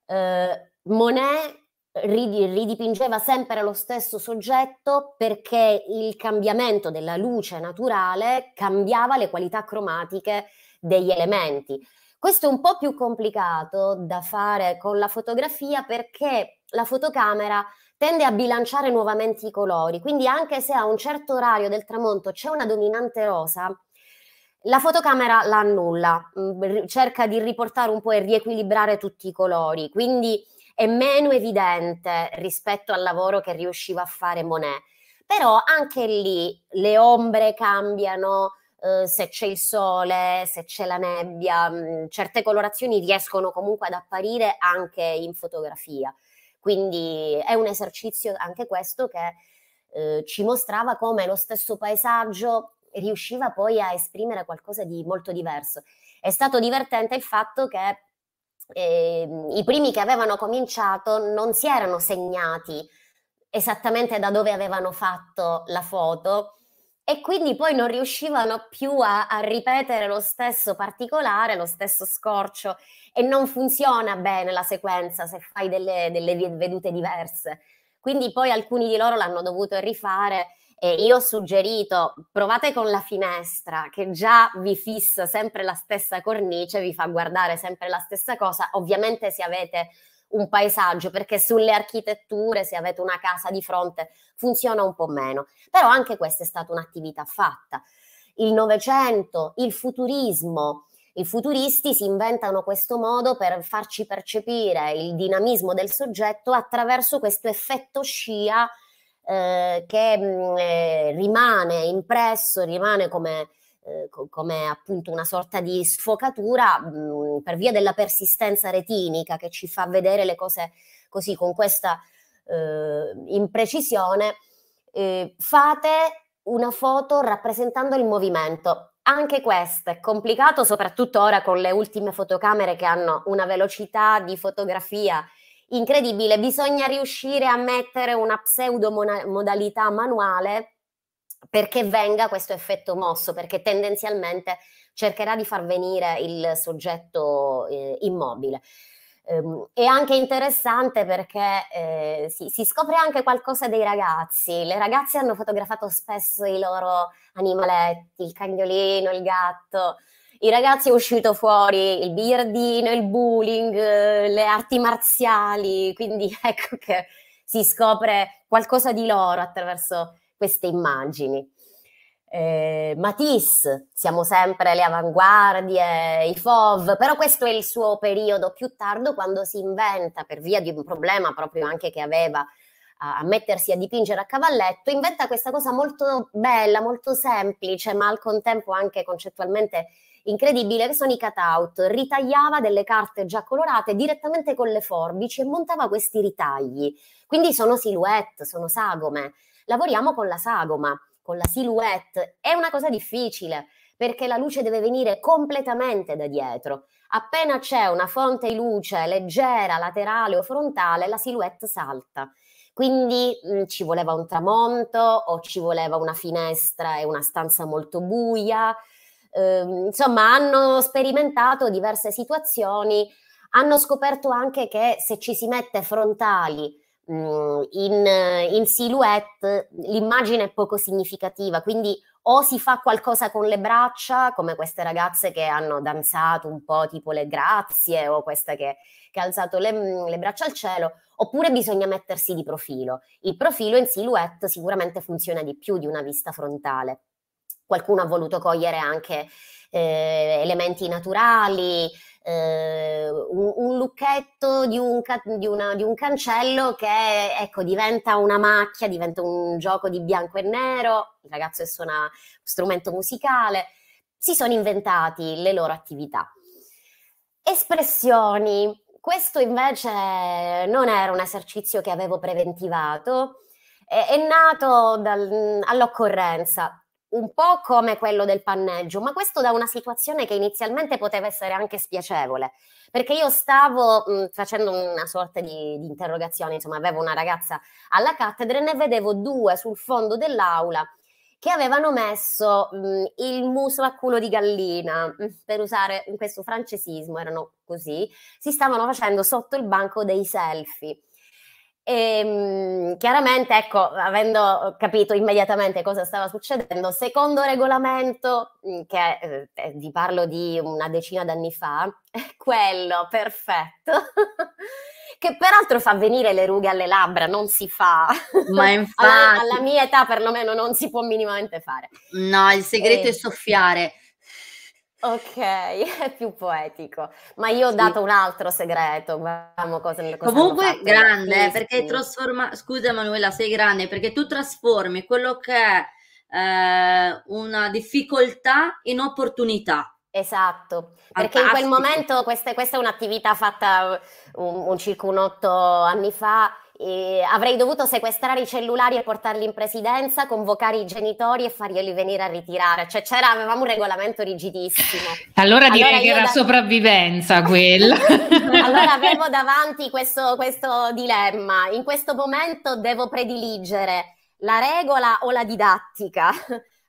Eh, Monet ridipingeva sempre lo stesso soggetto perché il cambiamento della luce naturale cambiava le qualità cromatiche degli elementi. Questo è un po' più complicato da fare con la fotografia perché la fotocamera tende a bilanciare nuovamente i colori, quindi anche se a un certo orario del tramonto c'è una dominante rosa, la fotocamera la annulla, mm, cerca di riportare un po' e riequilibrare tutti i colori, quindi è meno evidente rispetto al lavoro che riusciva a fare Monet. Però anche lì le ombre cambiano, eh, se c'è il sole, se c'è la nebbia, mh, mm, certe colorazioni riescono comunque ad apparire anche in fotografia. Quindi è un esercizio anche questo che eh, ci mostrava come lo stesso paesaggio riusciva poi a esprimere qualcosa di molto diverso. È stato divertente il fatto che eh, i primi che avevano cominciato non si erano segnati esattamente da dove avevano fatto la foto e quindi poi non riuscivano più a, a, ripetere lo stesso particolare, lo stesso scorcio e non funziona bene la sequenza se fai delle, delle vedute diverse. Quindi poi alcuni di loro l'hanno dovuto rifare e io ho suggerito, provate con la finestra, che già vi fissa sempre la stessa cornice, vi fa guardare sempre la stessa cosa. Ovviamente se avete un paesaggio, perché sulle architetture, se avete una casa di fronte, funziona un po' meno. Però anche questa è stata un'attività fatta. Il Novecento, il futurismo, i futuristi si inventano questo modo per farci percepire il dinamismo del soggetto attraverso questo effetto scia eh, che mh, mm, eh, rimane impresso, rimane come, eh, come, appunto una sorta di sfocatura mh, mm, per via della persistenza retinica che ci fa vedere le cose così con questa eh, imprecisione. Eh, fate una foto rappresentando il movimento. Anche questo è complicato, soprattutto ora con le ultime fotocamere che hanno una velocità di fotografia incredibile, bisogna riuscire a mettere una pseudo modalità manuale perché venga questo effetto mosso, perché tendenzialmente cercherà di far venire il soggetto eh, immobile. Ehm, è anche interessante perché eh, si, si, scopre anche qualcosa dei ragazzi. Le ragazze hanno fotografato spesso i loro animaletti, il cagnolino, il gatto, i ragazzi è uscito fuori il biliardino, il bullying, eh, le arti marziali, quindi ecco che si scopre qualcosa di loro attraverso queste immagini. Eh, Matisse, siamo sempre le avanguardie, i FOV, però questo è il suo periodo più tardo quando si inventa, per via di un problema proprio anche che aveva a, mettersi a dipingere a cavalletto, inventa questa cosa molto bella, molto semplice, ma al contempo anche concettualmente incredibile che sono i cutout, ritagliava delle carte già colorate direttamente con le forbici e montava questi ritagli. Quindi sono silhouette, sono sagome. Lavoriamo con la sagoma, con la silhouette. È una cosa difficile perché la luce deve venire completamente da dietro. Appena c'è una fonte di luce leggera, laterale o frontale, la silhouette salta. Quindi mh, mm, ci voleva un tramonto o ci voleva una finestra e una stanza molto buia Ehm, insomma hanno sperimentato diverse situazioni, hanno scoperto anche che se ci si mette frontali mh, mm, in, in silhouette l'immagine è poco significativa, quindi o si fa qualcosa con le braccia, come queste ragazze che hanno danzato un po' tipo le grazie o questa che, che ha alzato le, mm, le, braccia al cielo, oppure bisogna mettersi di profilo. Il profilo in silhouette sicuramente funziona di più di una vista frontale qualcuno ha voluto cogliere anche eh, elementi naturali, eh, un, un, lucchetto di un, di, una, di un, cancello che ecco, diventa una macchia, diventa un gioco di bianco e nero, il ragazzo suona strumento musicale, si sono inventati le loro attività. Espressioni. Questo invece non era un esercizio che avevo preventivato, è, eh, è nato dal, all'occorrenza un po' come quello del panneggio, ma questo da una situazione che inizialmente poteva essere anche spiacevole, perché io stavo mh, mm, facendo una sorta di, di interrogazione, insomma avevo una ragazza alla cattedra e ne vedevo due sul fondo dell'aula che avevano messo mh, mm, il muso a culo di gallina, mm, per usare questo francesismo, erano così, si stavano facendo sotto il banco dei selfie. E, ehm, chiaramente, ecco, avendo capito immediatamente cosa stava succedendo, secondo regolamento, che eh, vi eh, parlo di una decina d'anni fa, quello perfetto, che peraltro fa venire le rughe alle labbra, non si fa. Ma infatti... alla, alla mia età perlomeno non si può minimamente fare. No, il segreto e... è ehm, soffiare. Ok, è più poetico. Ma io ho dato un altro segreto. Guardiamo cosa, cosa Comunque grande, eh, perché trasforma... Scusa Manuela, sei grande, perché tu trasformi quello che è eh, una difficoltà in opportunità. Esatto, perché in quel momento, questa, questa è un'attività fatta um, un, un circa un otto anni fa, eh, avrei dovuto sequestrare i cellulari e portarli in presidenza, convocare i genitori e farglieli venire a ritirare. Cioè c'era, avevamo un regolamento rigidissimo. Allora direi allora che era da... sopravvivenza quella. allora avevo davanti questo, questo dilemma. In questo momento devo prediligere la regola o la didattica.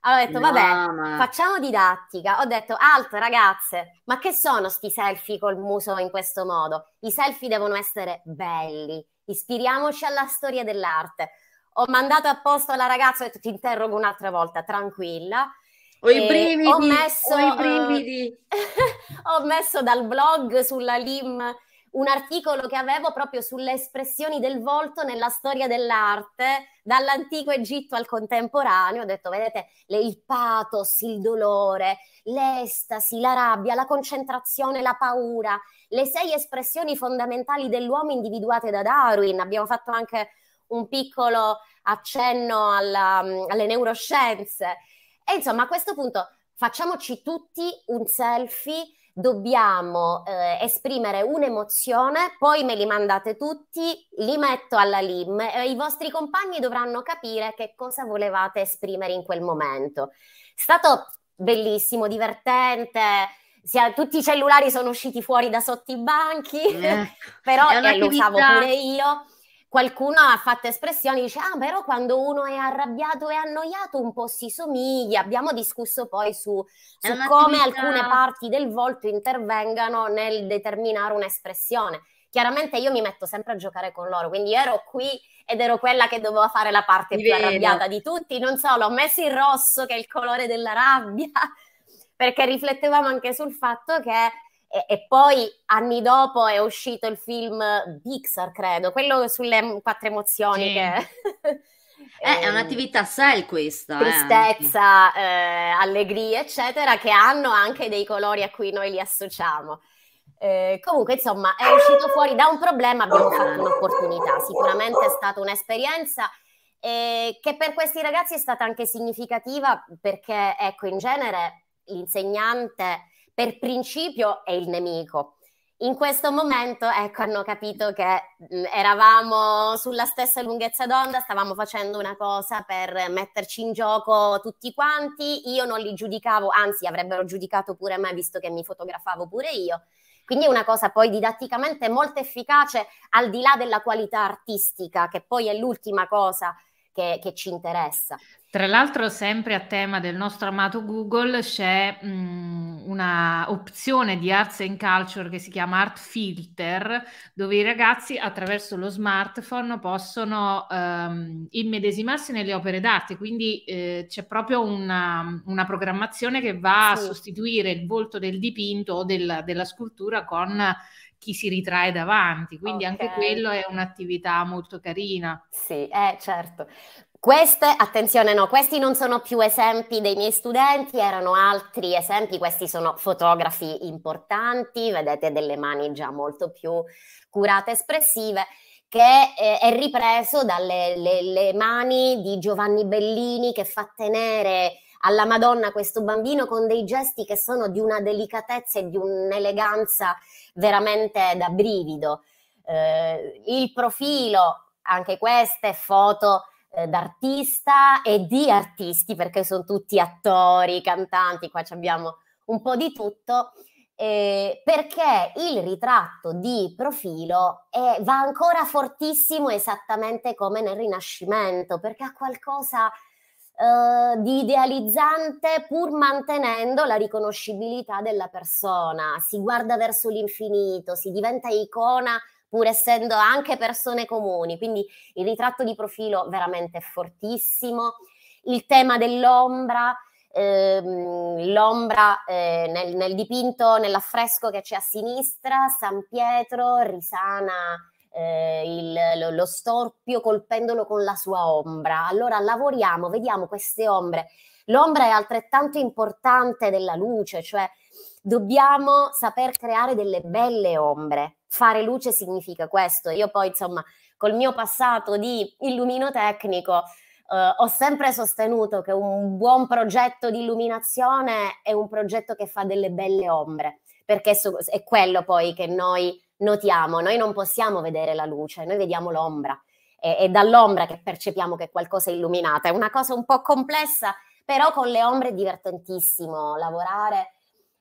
Allora ho detto, no, vabbè, ma... facciamo didattica. Ho detto, alto ragazze, ma che sono sti selfie col muso in questo modo? I selfie devono essere belli, Ispiriamoci alla storia dell'arte. Ho mandato apposta la ragazza, ho detto ti interrogo un'altra volta, tranquilla. Ho i brividi, ho messo, ho, i brividi. ho messo dal blog sulla LIM un articolo che avevo proprio sulle espressioni del volto nella storia dell'arte, dall'antico Egitto al contemporaneo. Ho detto, vedete, le, il pathos, il dolore, l'estasi, la rabbia, la concentrazione, la paura, le sei espressioni fondamentali dell'uomo individuate da Darwin. Abbiamo fatto anche un piccolo accenno alla, mm, alle neuroscienze. E insomma, a questo punto facciamoci tutti un selfie dobbiamo eh, esprimere un'emozione, poi me li mandate tutti, li metto alla LIM e i vostri compagni dovranno capire che cosa volevate esprimere in quel momento. È stato bellissimo, divertente, sia, tutti i cellulari sono usciti fuori da sotto i banchi, ecco. eh, però lo usavo pure io qualcuno ha fatto espressioni, dice, ah però quando uno è arrabbiato e annoiato un po' si somiglia, abbiamo discusso poi su, su come alcune parti del volto intervengano nel determinare un'espressione. Chiaramente io mi metto sempre a giocare con loro, quindi ero qui ed ero quella che doveva fare la parte più arrabbiata di tutti, non solo, ho messo il rosso che è il colore della rabbia, perché riflettevamo anche sul fatto che e, e, poi anni dopo è uscito il film Pixar, credo, quello sulle quattro emozioni sì. che... Eh, è un'attività sale questa. Eh, Tristezza, eh, eh, allegria, eccetera, che hanno anche dei colori a cui noi li associamo. Eh, comunque, insomma, è uscito fuori da un problema, abbiamo fatto un'opportunità. Sicuramente è stata un'esperienza eh, che per questi ragazzi è stata anche significativa perché, ecco, in genere l'insegnante per principio è il nemico. In questo momento, ecco, hanno capito che mh, mm, eravamo sulla stessa lunghezza d'onda, stavamo facendo una cosa per metterci in gioco tutti quanti, io non li giudicavo, anzi avrebbero giudicato pure me visto che mi fotografavo pure io. Quindi è una cosa poi didatticamente molto efficace, al di là della qualità artistica, che poi è l'ultima cosa che, che ci interessa. Tra l'altro, sempre a tema del nostro amato Google, c'è mh, mm, una opzione di Arts and Culture che si chiama Art Filter, dove i ragazzi attraverso lo smartphone possono ehm, immedesimarsi nelle opere d'arte, quindi eh, c'è proprio una, una, programmazione che va sì. a sostituire il volto del dipinto o del, della scultura con chi si ritrae davanti, quindi okay. anche quello è un'attività molto carina. Sì, eh, certo. Queste, attenzione, no, questi non sono più esempi dei miei studenti, erano altri esempi, questi sono fotografi importanti, vedete delle mani già molto più curate, espressive che eh, è ripreso dalle le, le mani di Giovanni Bellini che fa tenere alla Madonna questo bambino con dei gesti che sono di una delicatezza e di un'eleganza veramente da brivido. Eh, il profilo, anche queste foto eh, d'artista e di artisti, perché sono tutti attori, cantanti, qua abbiamo un po' di tutto. Eh, perché il ritratto di profilo è, eh, va ancora fortissimo esattamente come nel Rinascimento, perché ha qualcosa eh, di idealizzante pur mantenendo la riconoscibilità della persona, si guarda verso l'infinito, si diventa icona pur essendo anche persone comuni, quindi il ritratto di profilo veramente fortissimo, il tema dell'ombra, ehm, l'ombra eh, nel, nel dipinto, nell'affresco che c'è a sinistra, San Pietro risana eh, il, lo storpio colpendolo con la sua ombra. Allora lavoriamo, vediamo queste ombre. L'ombra è altrettanto importante della luce, cioè dobbiamo saper creare delle belle ombre. Fare luce significa questo. Io poi, insomma, col mio passato di illuminotecnico, eh, ho sempre sostenuto che un buon progetto di illuminazione è un progetto che fa delle belle ombre, perché è quello poi che noi notiamo, noi non possiamo vedere la luce, noi vediamo l'ombra. È, è dall'ombra che percepiamo che qualcosa è illuminato, È una cosa un po' complessa, però con le ombre è divertentissimo lavorare,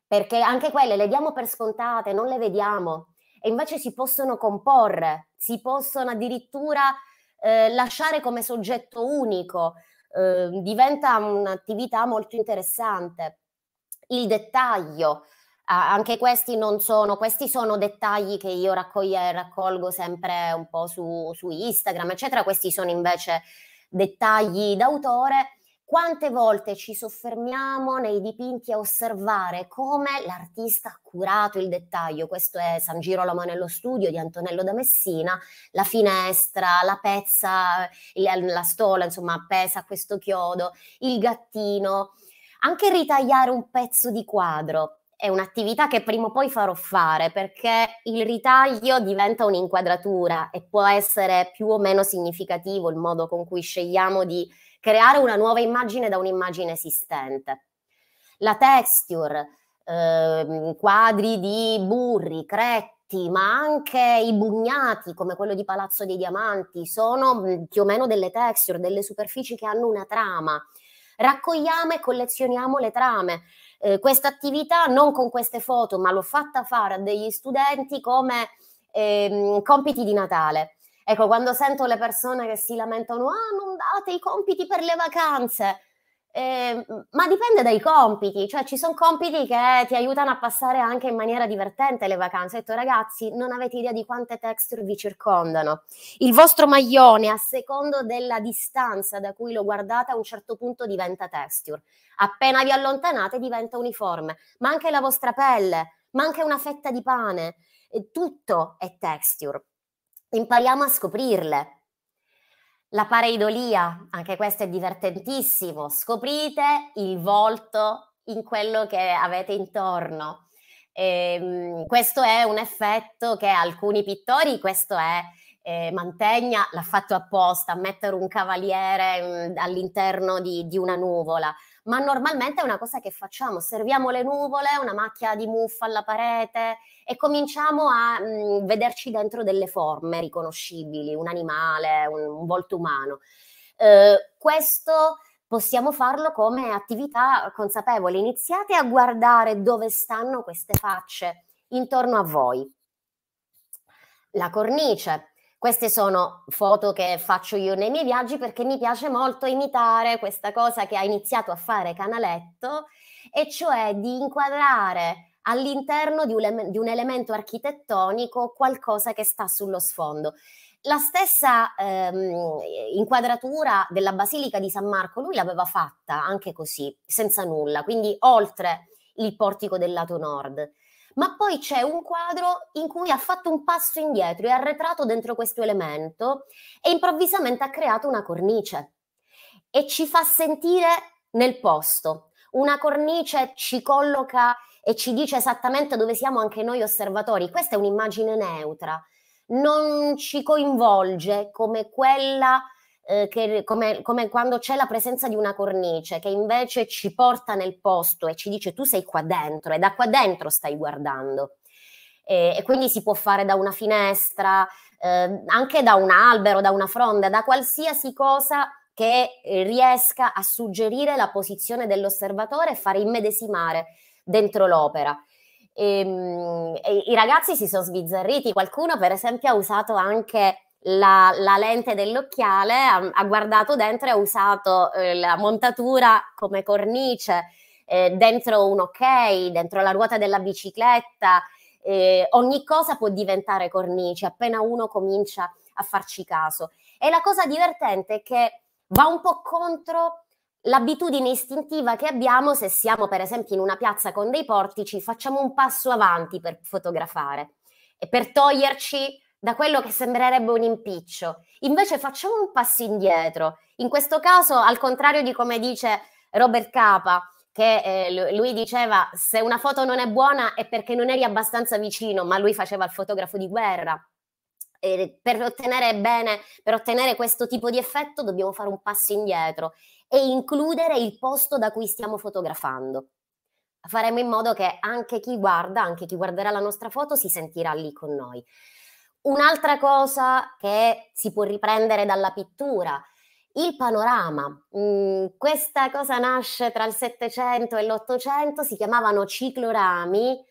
perché anche quelle le diamo per scontate, non le vediamo, e invece si possono comporre, si possono addirittura eh, lasciare come soggetto unico. Eh, diventa un'attività molto interessante. Il dettaglio, anche questi non sono, questi sono dettagli che io raccoglie, raccolgo sempre un po' su, su Instagram, eccetera, questi sono invece dettagli d'autore. Quante volte ci soffermiamo nei dipinti a osservare come l'artista ha curato il dettaglio? Questo è San Girolamo nello studio di Antonello da Messina, la finestra, la pezza, la stola, insomma, appesa a questo chiodo, il gattino. Anche ritagliare un pezzo di quadro, è un'attività che prima o poi farò fare perché il ritaglio diventa un'inquadratura e può essere più o meno significativo il modo con cui scegliamo di creare una nuova immagine da un'immagine esistente. La texture, eh, quadri di burri, cretti, ma anche i bugnati come quello di Palazzo dei Diamanti, sono mm, più o meno delle texture, delle superfici che hanno una trama raccogliamo e collezioniamo le trame. Eh, questa attività non con queste foto, ma l'ho fatta fare a degli studenti come ehm, compiti di Natale. Ecco, quando sento le persone che si lamentano, ah, non date i compiti per le vacanze, eh, ma dipende dai compiti, cioè ci sono compiti che ti aiutano a passare anche in maniera divertente le vacanze. Ho detto ragazzi, non avete idea di quante texture vi circondano. Il vostro maglione, a secondo della distanza da cui lo guardate, a un certo punto diventa texture. Appena vi allontanate diventa uniforme, ma anche la vostra pelle, ma anche una fetta di pane, tutto è texture. Impariamo a scoprirle, la pareidolia, anche questo è divertentissimo. Scoprite il volto in quello che avete intorno. E, ehm, questo è un effetto che alcuni pittori, questo è eh, Mantegna, l'ha fatto apposta, mettere un cavaliere mh, mm, all'interno di, di una nuvola ma normalmente è una cosa che facciamo, osserviamo le nuvole, una macchia di muffa alla parete e cominciamo a mh, mm, vederci dentro delle forme riconoscibili, un animale, un, un volto umano. Eh, questo possiamo farlo come attività consapevole, iniziate a guardare dove stanno queste facce intorno a voi. La cornice, queste sono foto che faccio io nei miei viaggi perché mi piace molto imitare questa cosa che ha iniziato a fare Canaletto, e cioè di inquadrare all'interno di un, di un elemento architettonico qualcosa che sta sullo sfondo. La stessa ehm, inquadratura della Basilica di San Marco lui l'aveva fatta anche così, senza nulla, quindi oltre il portico del lato nord ma poi c'è un quadro in cui ha fatto un passo indietro e ha arretrato dentro questo elemento e improvvisamente ha creato una cornice e ci fa sentire nel posto. Una cornice ci colloca e ci dice esattamente dove siamo anche noi osservatori. Questa è un'immagine neutra, non ci coinvolge come quella eh, che, come, come quando c'è la presenza di una cornice che invece ci porta nel posto e ci dice tu sei qua dentro e da qua dentro stai guardando. E, e quindi si può fare da una finestra, eh, anche da un albero, da una fronda, da qualsiasi cosa che eh, riesca a suggerire la posizione dell'osservatore e fare immedesimare dentro l'opera. E, ehm, e I ragazzi si sono sbizzarriti, qualcuno per esempio ha usato anche la, la lente dell'occhiale, ha, ha, guardato dentro e ha usato eh, la montatura come cornice eh, dentro un ok, dentro la ruota della bicicletta. Eh, ogni cosa può diventare cornice appena uno comincia a farci caso. E la cosa divertente è che va un po' contro l'abitudine istintiva che abbiamo se siamo per esempio in una piazza con dei portici, facciamo un passo avanti per fotografare e per toglierci da quello che sembrerebbe un impiccio. Invece facciamo un passo indietro. In questo caso, al contrario di come dice Robert Capa, che eh, lui diceva se una foto non è buona è perché non eri abbastanza vicino, ma lui faceva il fotografo di guerra. E per ottenere bene, per ottenere questo tipo di effetto dobbiamo fare un passo indietro e includere il posto da cui stiamo fotografando. Faremo in modo che anche chi guarda, anche chi guarderà la nostra foto si sentirà lì con noi. Un'altra cosa che si può riprendere dalla pittura, il panorama. Mm, questa cosa nasce tra il Settecento e l'Ottocento, si chiamavano ciclorami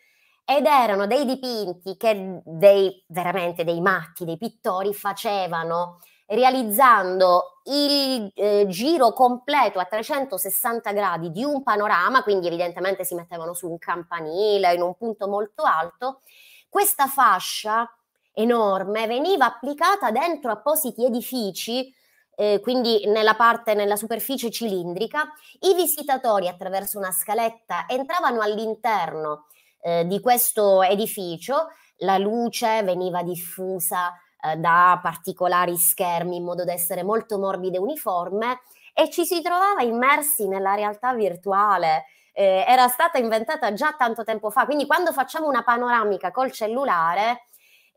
ed erano dei dipinti che dei, veramente dei matti, dei pittori facevano realizzando il eh, giro completo a 360 gradi di un panorama, quindi evidentemente si mettevano su un campanile in un punto molto alto, questa fascia enorme veniva applicata dentro appositi edifici eh, quindi nella parte, nella superficie cilindrica, i visitatori attraverso una scaletta entravano all'interno eh, di questo edificio, la luce veniva diffusa eh, da particolari schermi in modo da essere molto morbida e uniforme e ci si trovava immersi nella realtà virtuale. Eh, era stata inventata già tanto tempo fa, quindi quando facciamo una panoramica col cellulare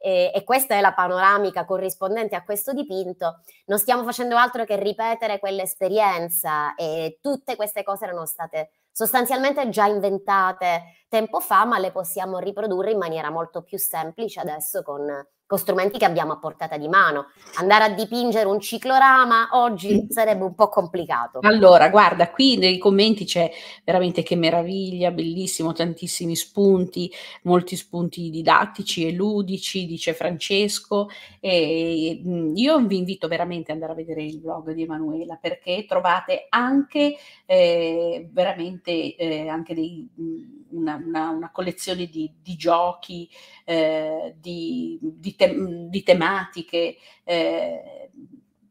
eh, e questa è la panoramica corrispondente a questo dipinto, non stiamo facendo altro che ripetere quell'esperienza e tutte queste cose erano state sostanzialmente già inventate tempo fa, ma le possiamo riprodurre in maniera molto più semplice adesso con con strumenti che abbiamo a portata di mano. Andare a dipingere un ciclorama oggi mm. sarebbe un po' complicato. Allora, guarda, qui nei commenti c'è veramente che meraviglia, bellissimo, tantissimi spunti, molti spunti didattici e ludici, dice Francesco. E mm, io vi invito veramente ad andare a vedere il blog di Emanuela perché trovate anche eh, veramente eh, anche dei, mm, una, una, una, collezione di, di giochi, eh, di, di te- di tematiche, eh,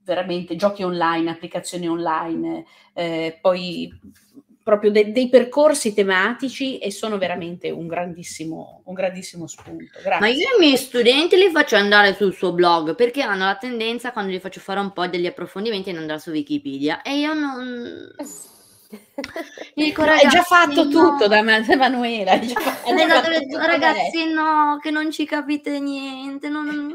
veramente giochi online, applicazioni online, eh, poi proprio de- dei percorsi tematici e sono veramente un grandissimo, un grandissimo spunto. Grazie. Ma io i miei studenti li faccio andare sul suo blog perché hanno la tendenza quando gli faccio fare un po' degli approfondimenti ad andare su Wikipedia e io non... Dico, ragazzi, hai già fatto tutto da Emanuela. ragazzi, no, che non ci capite niente. Non...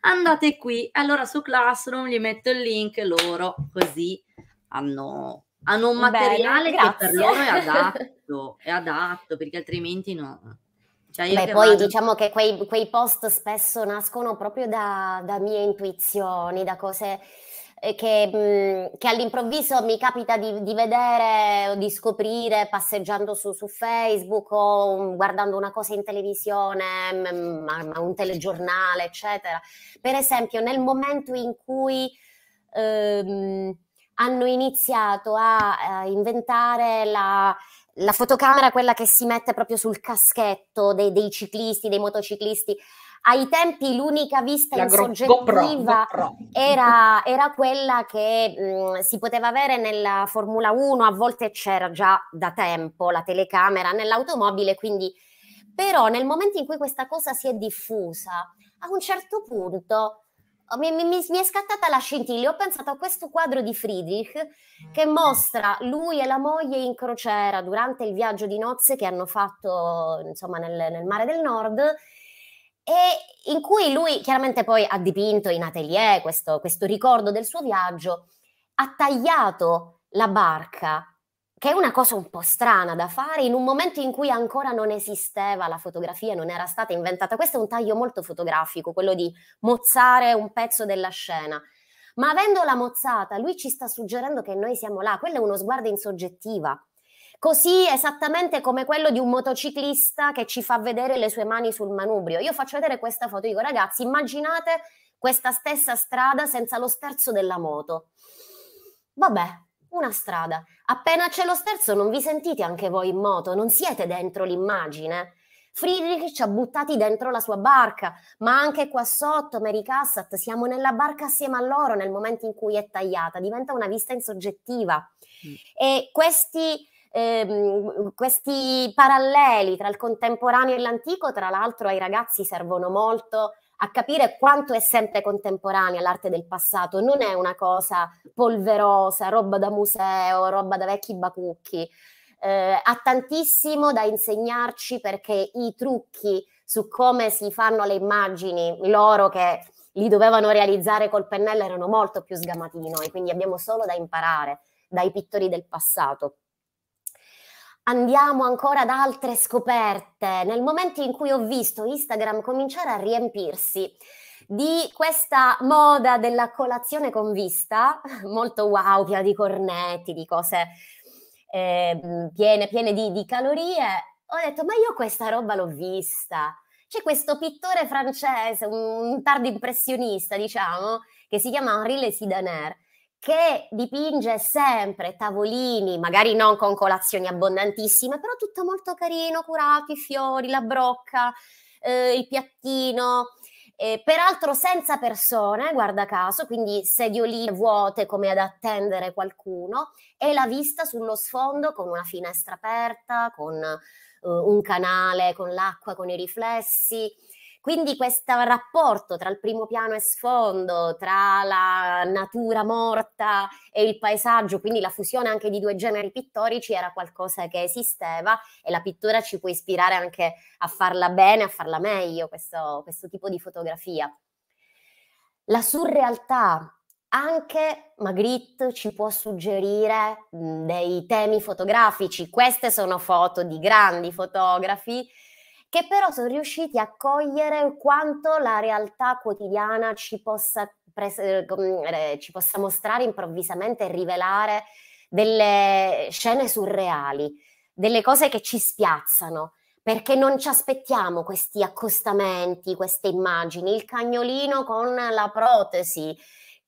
Andate qui. Allora su Classroom gli metto il link loro, così hanno, hanno un materiale Bene, che per loro è adatto, è adatto perché altrimenti no. Cioè Beh, poi vado... diciamo che quei, quei, post spesso nascono proprio da, da mie intuizioni, da cose che, che all'improvviso mi capita di, di, vedere o di scoprire passeggiando su, su Facebook o guardando una cosa in televisione, ma, ma un telegiornale, eccetera. Per esempio, nel momento in cui ehm, hanno iniziato a, a inventare la, la, fotocamera, quella che si mette proprio sul caschetto dei, dei ciclisti, dei motociclisti, ai tempi l'unica vista in soggettiva era, era, quella che mh, mm, si poteva avere nella Formula 1, a volte c'era già da tempo la telecamera nell'automobile, quindi però nel momento in cui questa cosa si è diffusa, a un certo punto oh, mi, mi, mi, è scattata la scintilla. Ho pensato a questo quadro di Friedrich che mostra lui e la moglie in crociera durante il viaggio di nozze che hanno fatto insomma, nel, nel, mare del nord e in cui lui chiaramente poi ha dipinto in atelier questo, questo ricordo del suo viaggio, ha tagliato la barca che è una cosa un po' strana da fare in un momento in cui ancora non esisteva la fotografia, non era stata inventata. Questo è un taglio molto fotografico, quello di mozzare un pezzo della scena. Ma avendola mozzata, lui ci sta suggerendo che noi siamo là, quello è uno sguardo in soggettiva. Così esattamente come quello di un motociclista che ci fa vedere le sue mani sul manubrio. Io faccio vedere questa foto, dico ragazzi, immaginate questa stessa strada senza lo sterzo della moto. Vabbè, una strada. Appena c'è lo sterzo non vi sentite anche voi in moto, non siete dentro l'immagine. Friedrich ci ha buttati dentro la sua barca, ma anche qua sotto, Mary Cassatt, siamo nella barca assieme a loro nel momento in cui è tagliata, diventa una vista insoggettiva. Mm. E questi ehm, questi paralleli tra il contemporaneo e l'antico, tra l'altro ai ragazzi servono molto a capire quanto è sempre contemporanea l'arte del passato, non è una cosa polverosa, roba da museo, roba da vecchi bacucchi. Eh, ha tantissimo da insegnarci perché i trucchi su come si fanno le immagini, loro che li dovevano realizzare col pennello erano molto più sgamati di noi, quindi abbiamo solo da imparare dai pittori del passato andiamo ancora ad altre scoperte. Nel momento in cui ho visto Instagram cominciare a riempirsi di questa moda della colazione con vista, molto wow, piena di cornetti, di cose eh, piene, piene di, di calorie, ho detto ma io questa roba l'ho vista. C'è questo pittore francese, un tardo impressionista, diciamo, che si chiama Henri Le Sidaner, che dipinge sempre tavolini, magari non con colazioni abbondantissime, però tutto molto carino, curato, i fiori, la brocca, eh, il piattino, eh, peraltro senza persone, guarda caso, quindi sedioline vuote come ad attendere qualcuno, e la vista sullo sfondo con una finestra aperta, con eh, un canale, con l'acqua, con i riflessi. Quindi questo rapporto tra il primo piano e sfondo, tra la natura morta e il paesaggio, quindi la fusione anche di due generi pittorici era qualcosa che esisteva e la pittura ci può ispirare anche a farla bene, a farla meglio, questo, questo tipo di fotografia. La surrealtà, anche Magritte ci può suggerire dei temi fotografici. Queste sono foto di grandi fotografi che però sono riusciti a cogliere quanto la realtà quotidiana ci possa, eh, eh, ci possa mostrare improvvisamente e rivelare delle scene surreali, delle cose che ci spiazzano perché non ci aspettiamo questi accostamenti, queste immagini, il cagnolino con la protesi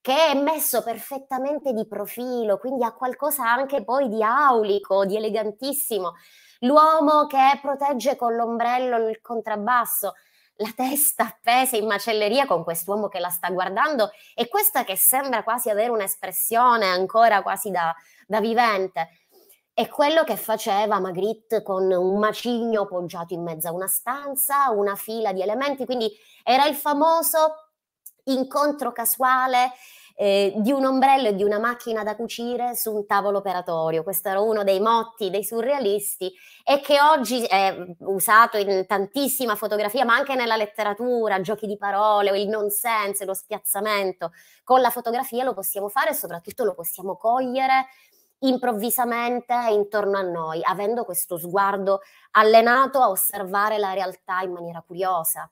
che è messo perfettamente di profilo, quindi ha qualcosa anche poi di aulico, di elegantissimo l'uomo che protegge con l'ombrello il contrabbasso, la testa appesa in macelleria con quest'uomo che la sta guardando e questa che sembra quasi avere un'espressione ancora quasi da, da vivente. È quello che faceva Magritte con un macigno poggiato in mezzo a una stanza, una fila di elementi, quindi era il famoso incontro casuale eh, di un ombrello e di una macchina da cucire su un tavolo operatorio. Questo era uno dei motti dei surrealisti e che oggi è usato in tantissima fotografia, ma anche nella letteratura, giochi di parole, il nonsense, lo spiazzamento. Con la fotografia lo possiamo fare e soprattutto lo possiamo cogliere improvvisamente intorno a noi, avendo questo sguardo allenato a osservare la realtà in maniera curiosa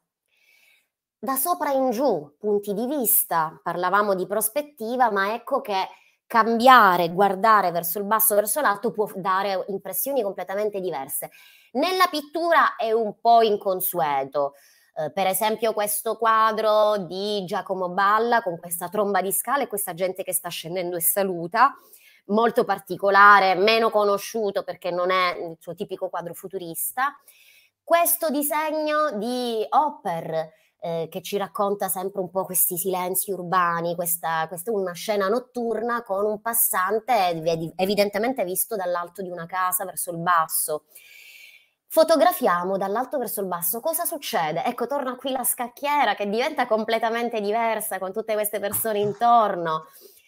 da sopra in giù, punti di vista, parlavamo di prospettiva, ma ecco che cambiare, guardare verso il basso, verso l'alto può dare impressioni completamente diverse. Nella pittura è un po' inconsueto. Eh, per esempio questo quadro di Giacomo Balla con questa tromba di scala e questa gente che sta scendendo e saluta, molto particolare, meno conosciuto perché non è il suo tipico quadro futurista. Questo disegno di Hopper, eh, che ci racconta sempre un po' questi silenzi urbani, questa, questa è una scena notturna con un passante evidentemente visto dall'alto di una casa verso il basso. Fotografiamo dall'alto verso il basso, cosa succede? Ecco, torna qui la scacchiera che diventa completamente diversa con tutte queste persone intorno,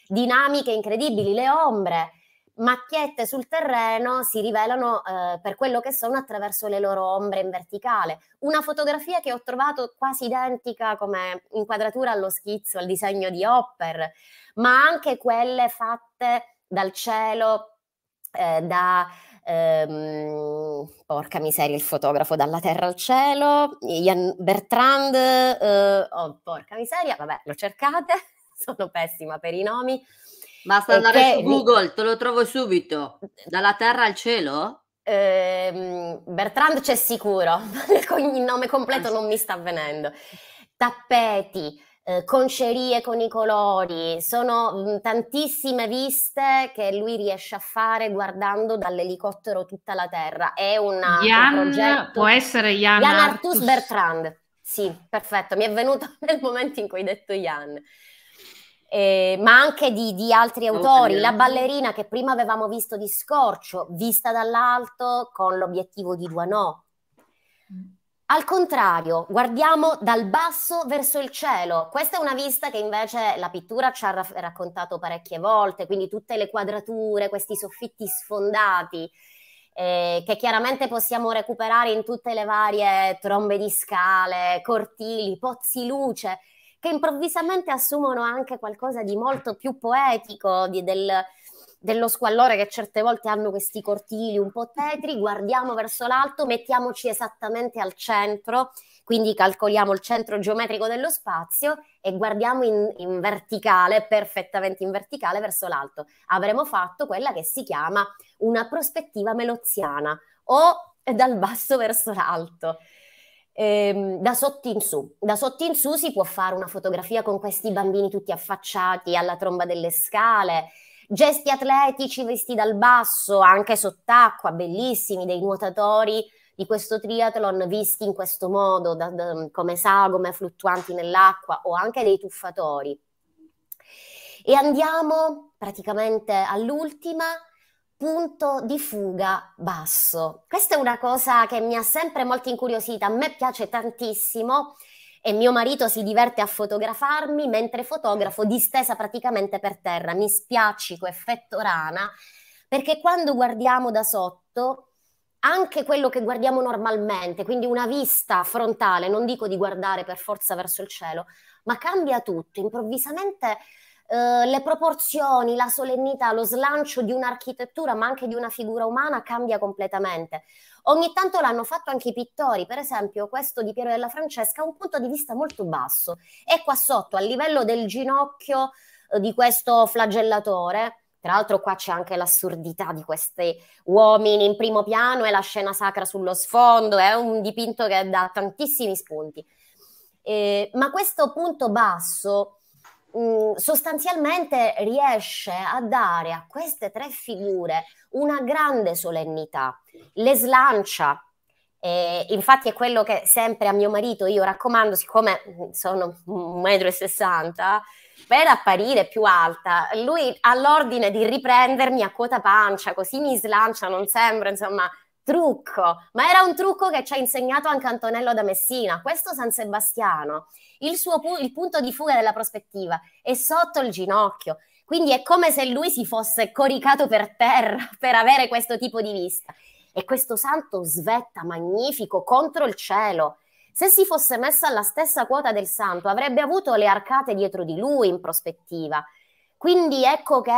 dinamiche incredibili, le ombre, macchiette sul terreno si rivelano eh, per quello che sono attraverso le loro ombre in verticale. Una fotografia che ho trovato quasi identica come inquadratura allo schizzo, al disegno di Hopper, ma anche quelle fatte dal cielo, eh, da... Ehm, porca miseria, il fotografo dalla terra al cielo, Jan Bertrand, eh, oh, porca miseria, vabbè, lo cercate, sono pessima per i nomi Basta andare su Google, te lo trovo subito. Dalla terra al cielo? Eh, Bertrand c'è sicuro, il nome completo eh, non mi sta avvenendo. Tappeti, eh, concerie con i colori, sono mm, tantissime viste che lui riesce a fare guardando dall'elicottero tutta la terra. È una, Jan, un progetto... Può essere Jan, Jan Artus, Artus Bertrand. Sì, perfetto, mi è venuto nel momento in cui hai detto Jan eh, ma anche di, di altri autori. La ballerina che prima avevamo visto di scorcio, vista dall'alto con l'obiettivo di Duanò. Mm. Al contrario, guardiamo dal basso verso il cielo. Questa è una vista che invece la pittura ci ha ra- raccontato parecchie volte, quindi tutte le quadrature, questi soffitti sfondati, eh, che chiaramente possiamo recuperare in tutte le varie trombe di scale, cortili, pozzi luce che improvvisamente assumono anche qualcosa di molto più poetico di, del, dello squallore che certe volte hanno questi cortili un po' tetri, guardiamo verso l'alto, mettiamoci esattamente al centro, quindi calcoliamo il centro geometrico dello spazio e guardiamo in, in verticale, perfettamente in verticale verso l'alto. Avremo fatto quella che si chiama una prospettiva meloziana o dal basso verso l'alto eh, da sotto in su. Da sotto in su si può fare una fotografia con questi bambini tutti affacciati alla tromba delle scale, gesti atletici visti dal basso, anche sott'acqua, bellissimi, dei nuotatori di questo triathlon visti in questo modo, da, da, come sagome fluttuanti nell'acqua o anche dei tuffatori. E andiamo praticamente all'ultima, punto di fuga basso. Questa è una cosa che mi ha sempre molto incuriosita, a me piace tantissimo e mio marito si diverte a fotografarmi mentre fotografo distesa praticamente per terra, mi spiaccico, effetto rana, perché quando guardiamo da sotto anche quello che guardiamo normalmente, quindi una vista frontale, non dico di guardare per forza verso il cielo, ma cambia tutto, improvvisamente eh, le proporzioni, la solennità, lo slancio di un'architettura, ma anche di una figura umana cambia completamente. Ogni tanto l'hanno fatto anche i pittori, per esempio questo di Piero della Francesca ha un punto di vista molto basso e qua sotto, a livello del ginocchio eh, di questo flagellatore, tra l'altro qua c'è anche l'assurdità di questi uomini in primo piano e la scena sacra sullo sfondo, è un dipinto che dà tantissimi spunti. Eh, ma questo punto basso mh, mm, sostanzialmente riesce a dare a queste tre figure una grande solennità, le slancia. E infatti è quello che sempre a mio marito io raccomando, siccome mm, sono 1,60 m, per apparire più alta, lui ha l'ordine di riprendermi a quota pancia, così mi slancia, non sembra, insomma, trucco, ma era un trucco che ci ha insegnato anche Antonello da Messina, questo San Sebastiano. Il, suo pu- il punto di fuga della prospettiva è sotto il ginocchio, quindi è come se lui si fosse coricato per terra per avere questo tipo di vista. E questo santo svetta magnifico contro il cielo. Se si fosse messo alla stessa quota del santo, avrebbe avuto le arcate dietro di lui in prospettiva. Quindi ecco che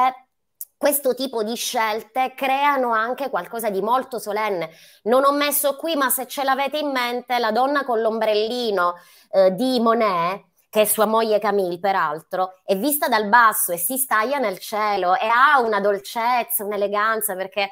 questo tipo di scelte creano anche qualcosa di molto solenne. Non ho messo qui, ma se ce l'avete in mente, la donna con l'ombrellino eh, di Monet, che è sua moglie Camille, peraltro, è vista dal basso e si staglia nel cielo e ha una dolcezza, un'eleganza, perché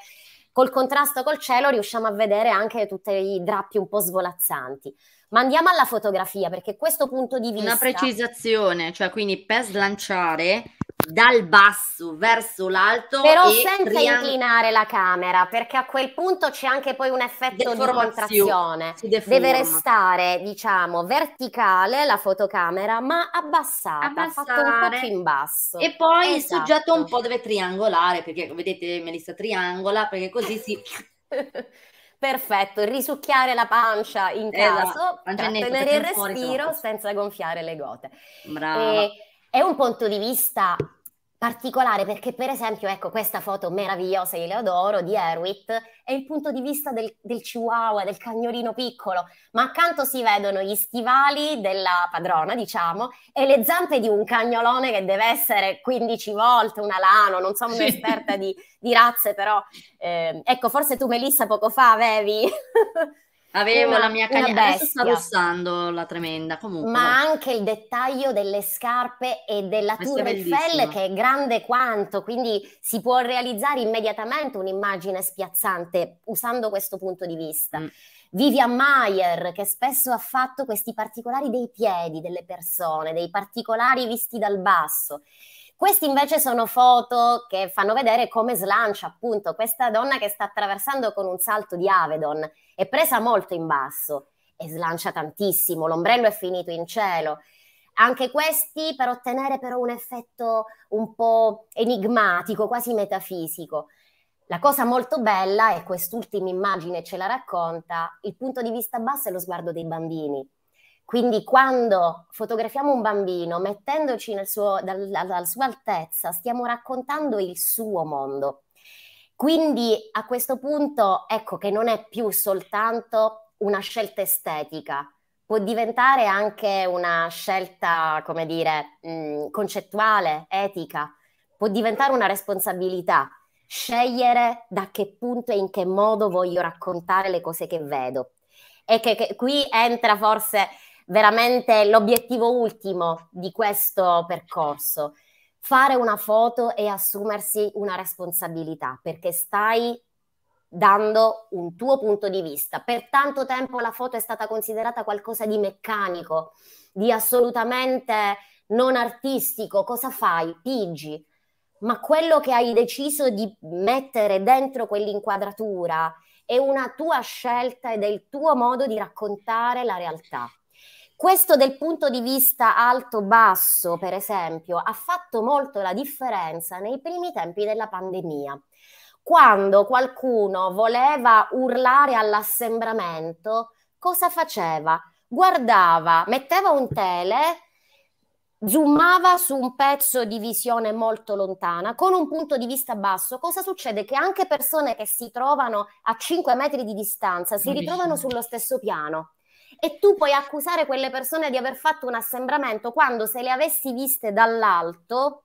col contrasto col cielo riusciamo a vedere anche tutti i drappi un po' svolazzanti. Ma andiamo alla fotografia, perché questo punto di vista... Una precisazione, cioè quindi per slanciare dal basso verso l'alto. Però senza triang- inclinare la camera, perché a quel punto c'è anche poi un effetto di contrazione. Deve restare, diciamo, verticale la fotocamera, ma abbassata, abbassata un po' più in basso. E poi esatto. il soggetto un po' deve triangolare, perché vedete Melissa triangola, perché così si... Perfetto, risucchiare la pancia in esatto, caso, esatto. tenere il respiro senza gonfiare le gote. Brava. E è un punto di vista particolare perché per esempio ecco questa foto meravigliosa di Leodoro di Erwit è il punto di vista del, del chihuahua, del cagnolino piccolo ma accanto si vedono gli stivali della padrona diciamo e le zampe di un cagnolone che deve essere 15 volte un alano non sono un'esperta di, di razze però eh, ecco forse tu Melissa poco fa avevi Avevo una, la mia cagnetta, adesso sta russando la tremenda, comunque. Ma no. anche il dettaglio delle scarpe e della Questa Tour Eiffel che è grande quanto, quindi si può realizzare immediatamente un'immagine spiazzante usando questo punto di vista. Mm. Vivian Mayer che spesso ha fatto questi particolari dei piedi delle persone, dei particolari visti dal basso queste invece sono foto che fanno vedere come slancia appunto questa donna che sta attraversando con un salto di Avedon, è presa molto in basso e slancia tantissimo, l'ombrello è finito in cielo. Anche questi per ottenere però un effetto un po' enigmatico, quasi metafisico. La cosa molto bella, e quest'ultima immagine ce la racconta, il punto di vista basso e lo sguardo dei bambini. Quindi quando fotografiamo un bambino mettendoci suo, dalla, dalla sua altezza, stiamo raccontando il suo mondo. Quindi a questo punto ecco che non è più soltanto una scelta estetica, può diventare anche una scelta, come dire, mh, mm, concettuale, etica, può diventare una responsabilità, scegliere da che punto e in che modo voglio raccontare le cose che vedo. E che, che qui entra forse veramente l'obiettivo ultimo di questo percorso. Fare una foto e assumersi una responsabilità perché stai dando un tuo punto di vista. Per tanto tempo la foto è stata considerata qualcosa di meccanico, di assolutamente non artistico. Cosa fai? Pigi. Ma quello che hai deciso di mettere dentro quell'inquadratura è una tua scelta ed è il tuo modo di raccontare la realtà. Questo del punto di vista alto-basso, per esempio, ha fatto molto la differenza nei primi tempi della pandemia. Quando qualcuno voleva urlare all'assembramento, cosa faceva? Guardava, metteva un tele, zoomava su un pezzo di visione molto lontana, con un punto di vista basso, cosa succede? Che anche persone che si trovano a 5 metri di distanza si ritrovano sullo stesso piano e tu puoi accusare quelle persone di aver fatto un assembramento quando se le avessi viste dall'alto,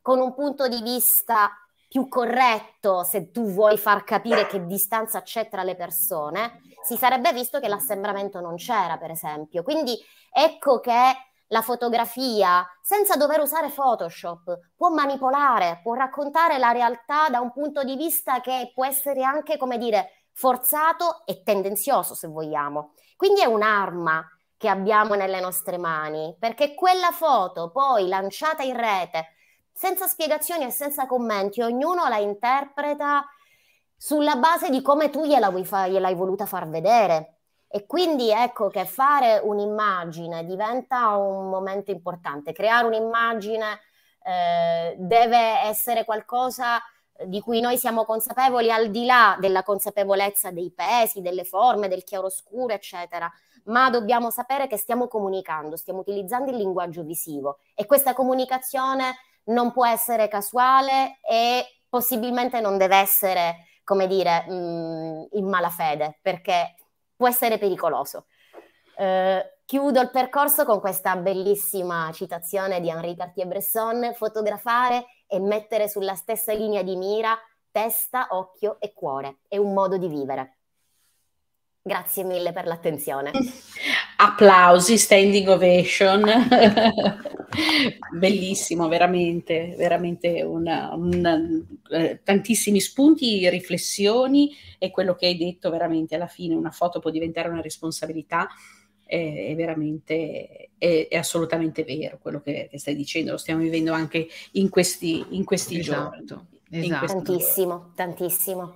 con un punto di vista più corretto, se tu vuoi far capire che distanza c'è tra le persone, si sarebbe visto che l'assembramento non c'era, per esempio. Quindi ecco che la fotografia, senza dover usare Photoshop, può manipolare, può raccontare la realtà da un punto di vista che può essere anche, come dire, forzato e tendenzioso, se vogliamo. Quindi è un'arma che abbiamo nelle nostre mani, perché quella foto poi lanciata in rete, senza spiegazioni e senza commenti, ognuno la interpreta sulla base di come tu gliela vuoi fa- gliel'hai voluta far vedere. E quindi ecco che fare un'immagine diventa un momento importante, creare un'immagine eh, deve essere qualcosa di cui noi siamo consapevoli al di là della consapevolezza dei pesi, delle forme, del chiaroscuro, eccetera, ma dobbiamo sapere che stiamo comunicando, stiamo utilizzando il linguaggio visivo e questa comunicazione non può essere casuale e possibilmente non deve essere, come dire, mh, mm, in malafede, perché può essere pericoloso. Eh, chiudo il percorso con questa bellissima citazione di Henri Cartier-Bresson, fotografare e mettere sulla stessa linea di mira testa, occhio e cuore. È un modo di vivere. Grazie mille per l'attenzione. Applausi, standing ovation. Bellissimo, veramente, veramente una, una, eh, tantissimi spunti, riflessioni e quello che hai detto veramente alla fine una foto può diventare una responsabilità è, è veramente, è, è, assolutamente vero quello che, che, stai dicendo, lo stiamo vivendo anche in questi, in questi esatto, giorni. Esatto. Questi tantissimo, giorni. tantissimo.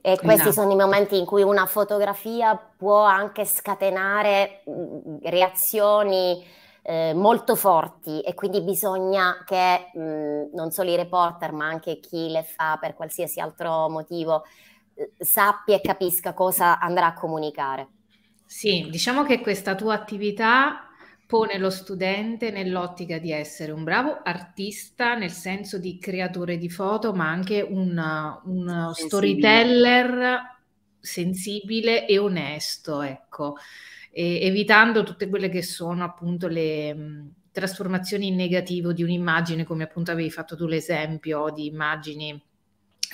E questi esatto. sono i momenti in cui una fotografia può anche scatenare mm, reazioni eh, molto forti e quindi bisogna che mh, mm, non solo i reporter ma anche chi le fa per qualsiasi altro motivo eh, sappia e capisca cosa andrà a comunicare. Sì, diciamo che questa tua attività pone lo studente nell'ottica di essere un bravo artista nel senso di creatore di foto, ma anche un, un storyteller sensibile e onesto, ecco, e evitando tutte quelle che sono appunto le mh, mm, trasformazioni in negativo di un'immagine, come appunto avevi fatto tu l'esempio di immagini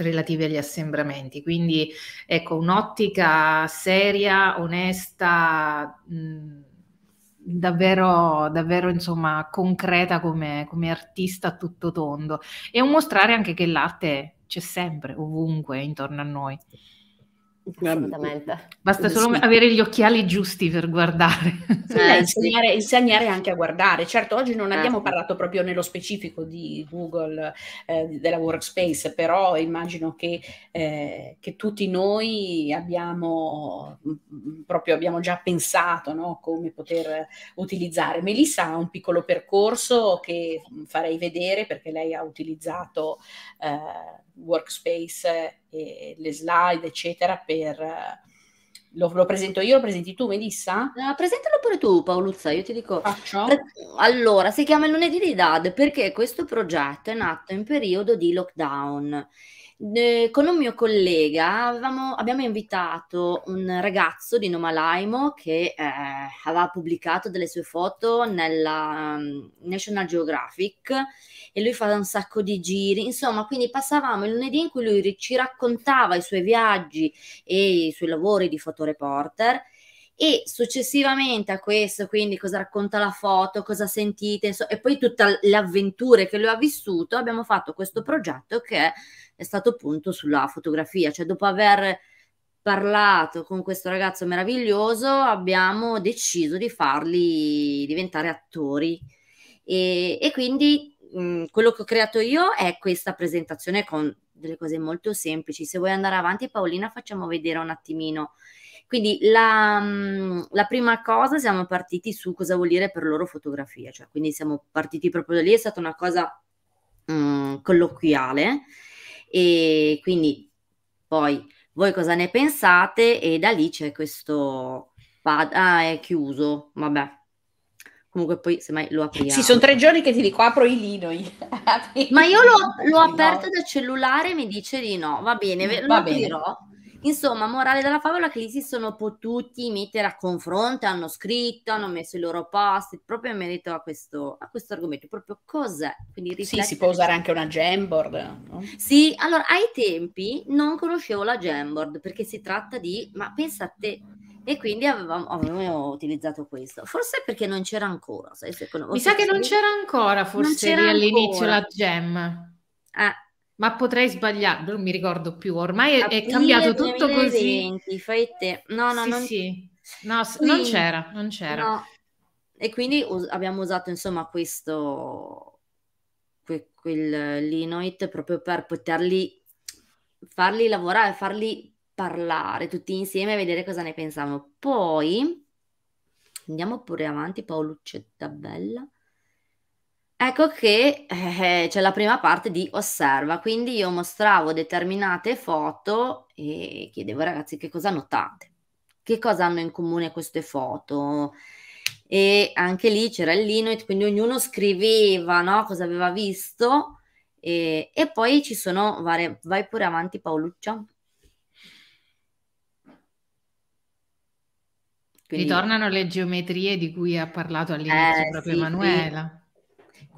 relativi agli assembramenti. Quindi ecco, un'ottica seria, onesta, mh, davvero, davvero insomma, concreta come, come artista a tutto tondo e un mostrare anche che l'arte c'è sempre, ovunque, intorno a noi. Assolutamente. Basta solo avere gli occhiali giusti per guardare. Eh, insegnare, insegnare, anche a guardare. Certo, oggi non eh, abbiamo eh. parlato proprio nello specifico di Google, eh, della workspace, però immagino che, eh, che tutti noi abbiamo, mm, mm, proprio abbiamo già pensato no, come poter utilizzare. Melissa ha un piccolo percorso che mm, farei vedere perché lei ha utilizzato eh, workspace e le slide, eccetera, per... Eh, lo, lo, presento io, lo presenti tu, Melissa? Uh, presentalo pure tu, Paoluzza, io ti dico. Faccio? Allora, si chiama il lunedì di DAD perché questo progetto è nato in periodo di lockdown con un mio collega avevamo, abbiamo invitato un ragazzo di Noma Laimo che eh, aveva pubblicato delle sue foto nella um, National Geographic e lui fa un sacco di giri, insomma, quindi passavamo il lunedì in cui lui ci raccontava i suoi viaggi e i suoi lavori di fotoreporter e successivamente a questo, quindi cosa racconta la foto, cosa sentite, e poi tutte le avventure che lui ha vissuto, abbiamo fatto questo progetto che è è stato appunto sulla fotografia, cioè dopo aver parlato con questo ragazzo meraviglioso abbiamo deciso di farli diventare attori e, e quindi mh, mm, quello che ho creato io è questa presentazione con delle cose molto semplici. Se vuoi andare avanti Paolina facciamo vedere un attimino. Quindi la, mm, la, prima cosa siamo partiti su cosa vuol dire per loro fotografia, cioè quindi siamo partiti proprio da lì, è stata una cosa mh, mm, colloquiale e quindi poi voi cosa ne pensate e da lì c'è questo... Ah, è chiuso, vabbè comunque poi se mai lo apriamo. Sì, sono tre giorni che ti dico apro i lino Ma io l'ho, l'ho aperto dal cellulare e mi dice di no, va bene, ve- mm, lo bene. aprirò. Insomma, morale della favola che lì si sono potuti mettere a confronto, hanno scritto, hanno messo i loro post proprio in merito a questo, a questo argomento, proprio cos'è. Quindi sì, si può usare anche una Jamboard. No? Sì, allora ai tempi non conoscevo la Jamboard perché si tratta di, ma pensa a te, e quindi avevamo, avevamo, utilizzato questo. Forse perché non c'era ancora. Sai, secondo, Mi sa che non c'era ancora, forse non c'era all'inizio ancora. la Jam. Ah, eh, ma potrei sbagliare, non mi ricordo più, ormai è, è cambiato 2020, tutto così. Fai te. No, no, sì, non... Sì. No, sì. non c'era, non c'era. No. E quindi us- abbiamo usato insomma questo, que- Linoit proprio per poterli, farli lavorare, farli parlare tutti insieme e vedere cosa ne pensavano. Poi andiamo pure avanti, Paoluccetta bella. Ecco che, eh, eh, c'è la prima parte di osserva, quindi io mostravo determinate foto e chiedevo ragazzi che cosa notate, che cosa hanno in comune queste foto e anche lì c'era il l'Inuit, quindi ognuno scriveva no? cosa aveva visto e, e poi ci sono varie... Vai pure avanti Paoluccia. Quindi... Ritornano le geometrie di cui ha parlato all'inizio eh, proprio sì, Emanuela. Sì.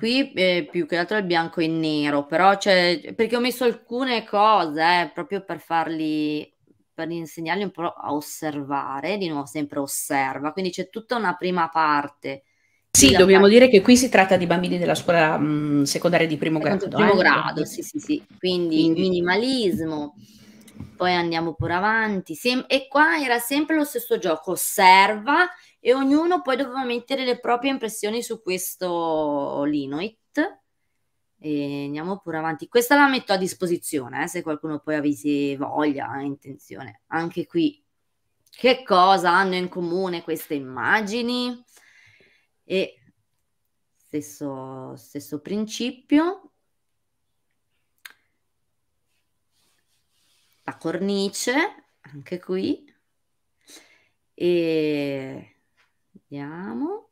Qui eh, più che altro il bianco e nero, però c'è, cioè, perché ho messo alcune cose eh, proprio per farli, per insegnarli un po' a osservare, di nuovo sempre osserva, quindi c'è tutta una prima parte. Sì, dobbiamo dire che qui si tratta di bambini della scuola mh, secondaria di primo grado. Primo eh? grado, sì, sì, sì. Quindi, quindi... minimalismo poi andiamo pure avanti. Sem- e qua era sempre lo stesso gioco: osserva e ognuno poi doveva mettere le proprie impressioni su questo Linoit. E andiamo pure avanti. Questa la metto a disposizione eh, se qualcuno poi avesse voglia, intenzione. Anche qui, che cosa hanno in comune queste immagini? E stesso, stesso principio. La cornice, anche qui. E Vediamo.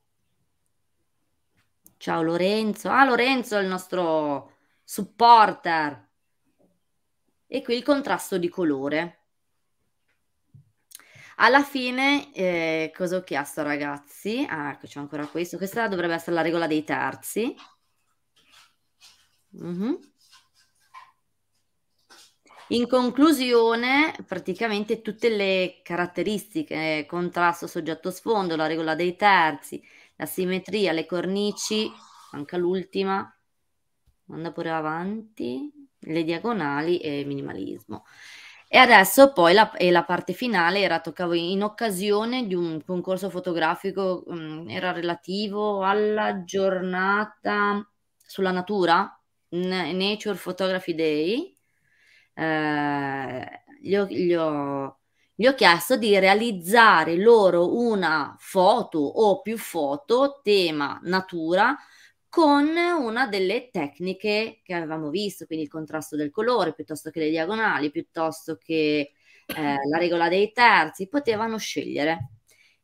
Ciao Lorenzo. Ah, Lorenzo è il nostro supporter. E qui il contrasto di colore. Alla fine, eh, cosa ho chiesto ragazzi? Ah, ecco, c'è ancora questo. Questa dovrebbe essere la regola dei terzi. Mm -hmm. In conclusione, praticamente tutte le caratteristiche, eh, contrasto soggetto-sfondo, la regola dei terzi, la simmetria, le cornici, manca l'ultima, manda pure avanti, le diagonali e minimalismo. E adesso poi la, la, parte finale era, toccavo in occasione di un concorso fotografico, mh, mm, era relativo alla giornata sulla natura, Nature Photography Day, eh, gli, ho, gli, ho, gli, ho, chiesto di realizzare loro una foto o più foto tema natura con una delle tecniche che avevamo visto, quindi il contrasto del colore piuttosto che le diagonali, piuttosto che eh, la regola dei terzi, potevano scegliere.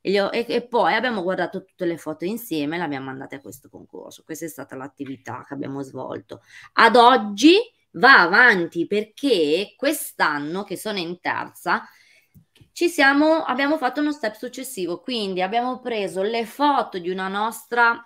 E, ho, e, e, poi abbiamo guardato tutte le foto insieme e le abbiamo mandate a questo concorso. Questa è stata l'attività che abbiamo svolto. Ad oggi va avanti perché quest'anno che sono in terza ci siamo, abbiamo fatto uno step successivo, quindi abbiamo preso le foto di una nostra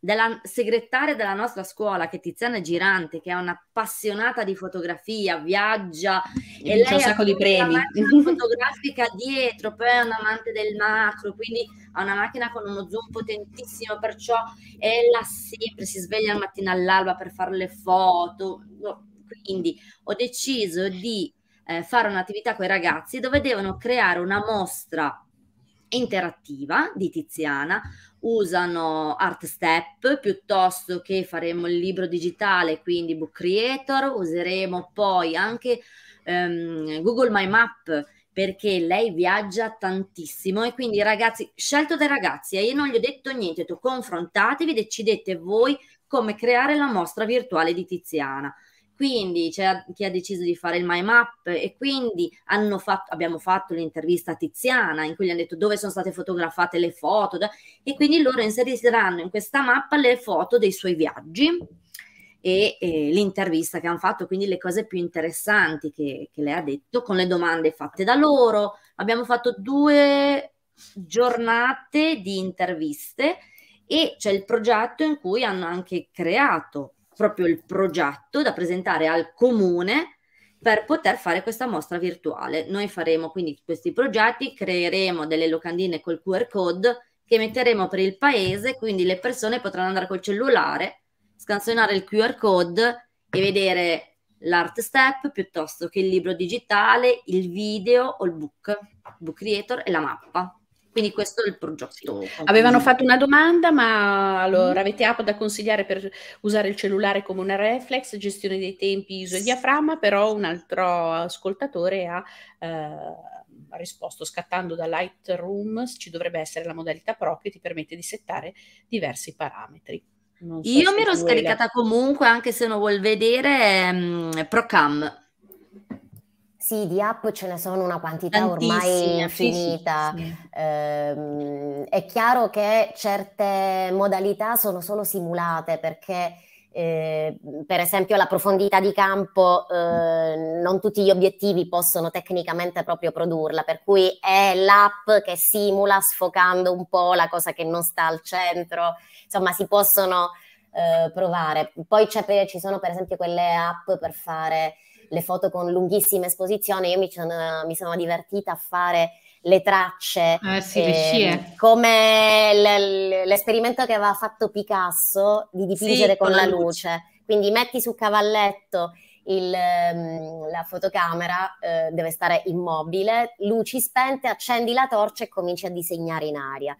della segretaria della nostra scuola, che è Tiziana Girante, che è un'appassionata di fotografia, viaggia e, e lei un sacco di premi. fotografica dietro, poi è un amante del macro, quindi ha una macchina con uno zoom potentissimo, perciò ella sempre, si sveglia al mattino all'alba per fare le foto. Quindi ho deciso di eh, fare un'attività con i ragazzi dove devono creare una mostra interattiva di Tiziana, usano art step piuttosto che faremo il libro digitale, quindi book creator, useremo poi anche ehm, Google My Map perché lei viaggia tantissimo e quindi ragazzi, scelto dai ragazzi, e io non gli ho detto niente, ho detto confrontatevi, decidete voi come creare la mostra virtuale di Tiziana quindi c'è chi ha deciso di fare il My Map e quindi fatto, abbiamo fatto l'intervista a Tiziana in cui gli hanno detto dove sono state fotografate le foto e quindi loro inseriranno in questa mappa le foto dei suoi viaggi e, e l'intervista che hanno fatto, quindi le cose più interessanti che, che lei ha detto con le domande fatte da loro. Abbiamo fatto due giornate di interviste e c'è il progetto in cui hanno anche creato proprio il progetto da presentare al comune per poter fare questa mostra virtuale. Noi faremo quindi questi progetti, creeremo delle locandine col QR code che metteremo per il paese, quindi le persone potranno andare col cellulare, scansionare il QR code e vedere l'art step piuttosto che il libro digitale, il video o il book, book creator e la mappa. Quindi questo è il progetto. Sì. Avevano fatto una domanda, ma allora avete app da consigliare per usare il cellulare come una reflex, gestione dei tempi, ISO e diaframma, però un altro ascoltatore ha... Eh, risposto scattando da Lightroom ci dovrebbe essere la modalità Pro che ti permette di settare diversi parametri. So Io mi ero scaricata la... comunque, anche se non vuol vedere, um, Procam sì, di app ce ne sono una quantità ormai Tantissime, sì, sì, Ehm, è chiaro che certe modalità sono solo simulate perché, eh, per esempio, la profondità di campo, eh, non tutti gli obiettivi possono tecnicamente proprio produrla, per cui è l'app che simula sfocando un po' la cosa che non sta al centro. Insomma, si possono eh, provare. Poi ci sono, per esempio, quelle app per fare le foto con lunghissime esposizioni, io mi, mi sono divertita a fare le tracce, eh, sì, eh, come l'esperimento che aveva fatto Picasso di dipingere sì, con, con, la luce. luce. Quindi metti sul cavalletto il, ehm, la fotocamera, eh, deve stare immobile, luci spente, accendi la torcia e cominci a disegnare in aria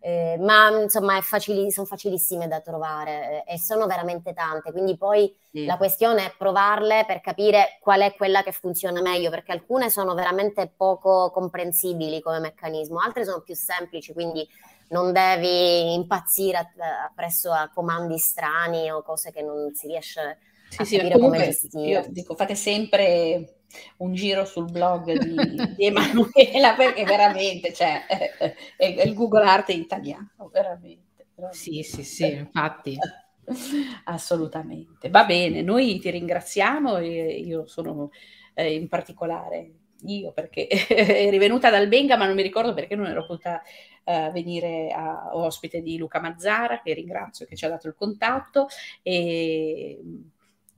eh, ma insomma facili, sono facilissime da trovare eh, e sono veramente tante, quindi poi sì. la questione è provarle per capire qual è quella che funziona meglio, perché alcune sono veramente poco comprensibili come meccanismo, altre sono più semplici, quindi non devi impazzire eh, presso a comandi strani o cose che non si riesce a sì, capire sì, come gestire. Io dico, fate sempre un giro sul blog di, di Emanuela perché veramente cioè, è, è il Google Arte italiano, veramente, veramente. Sì, sì, sì, infatti. Assolutamente. Va bene, noi ti ringraziamo e io sono eh, in particolare io perché eri venuta dal Benga ma non mi ricordo perché non ero potuta eh, venire a, ospite di Luca Mazzara che ringrazio che ci ha dato il contatto e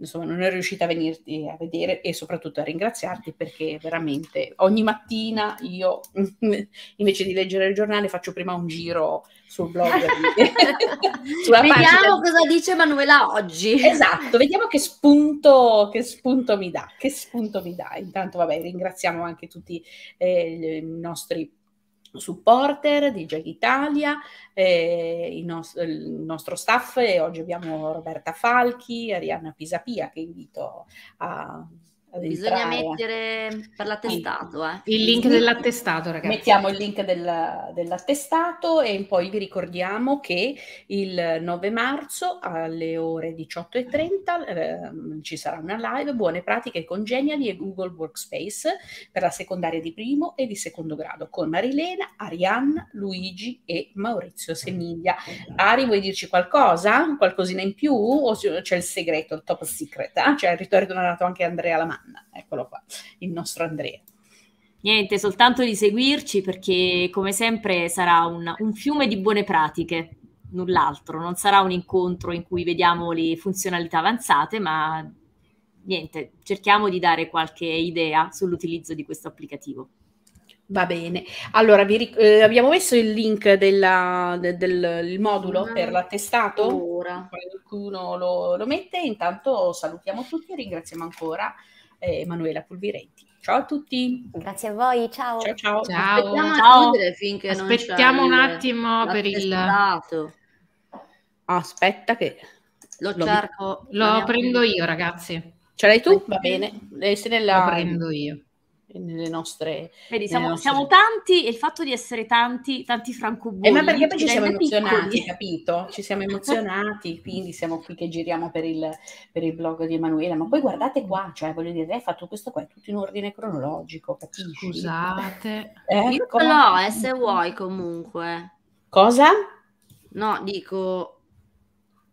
insomma non è riuscita a venirti a vedere e soprattutto a ringraziarti perché veramente ogni mattina io invece di leggere il giornale faccio prima un giro sul blog vediamo cosa dice Manuela oggi esatto vediamo che spunto, che spunto mi dà che spunto mi dà intanto vabbè ringraziamo anche tutti eh, i nostri supporter di Jag Italia, eh, il, nostro, il, nostro staff e oggi abbiamo Roberta Falchi, Arianna Pisapia che invito a Bisogna entrare. mettere per l'attestato. Eh. Il link dell'attestato, ragazzi. Mettiamo il link del, dell'attestato e poi vi ricordiamo che il 9 marzo alle ore 18.30 eh, ci sarà una live Buone pratiche con Geniali e Google Workspace per la secondaria di primo e di secondo grado con Marilena, Arianna, Luigi e Maurizio Semiglia. Ari, vuoi dirci qualcosa? Qualcosina in più? O c'è il segreto, il top secret? Eh? Ah, cioè, ritornato anche Andrea Lamar. Anna, eccolo qua, il nostro Andrea. Niente, soltanto di seguirci perché come sempre sarà un, un fiume di buone pratiche, null'altro, non sarà un incontro in cui vediamo le funzionalità avanzate, ma niente, cerchiamo di dare qualche idea sull'utilizzo di questo applicativo. Va bene, allora vi, eh, abbiamo messo il link della, del, del modulo ah, per l'attestato, ora. qualcuno lo, lo mette, intanto salutiamo tutti e ringraziamo ancora Emanuela Pulvirenti. Ciao a tutti. Grazie a voi, ciao. Ciao, ciao. ciao. Aspettiamo, ciao. Finché Aspettiamo un attimo per il... Ah, aspetta che... Lo, lo cerco. Lo prendo io, ragazzi. Ce l'hai tu? Va bene. Lo prendo io nelle nostre... Vedi, siamo, nostre... siamo, tanti e il fatto di essere tanti, tanti francobolli... Eh, ma perché poi ci siamo emozionati, piccoli. capito? Ci siamo emozionati, quindi siamo qui che giriamo per il, per il, blog di Emanuela, ma poi guardate qua, cioè voglio dire, lei ha fatto questo qua, è tutto in ordine cronologico, capisci? Scusate... Eh, Io come... l'ho, eh, se vuoi comunque. Cosa? No, dico...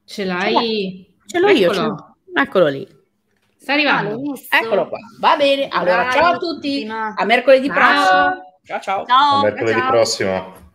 Ce l'hai? Ce l'ho Eccolo. io, ce l'ho. eccolo lì. Sta arrivando. Ah, Eccolo qua. Va bene. Allora, ciao a tutti. A mercoledì prossimo. Ciao ciao. ciao. A mercoledì prossimo.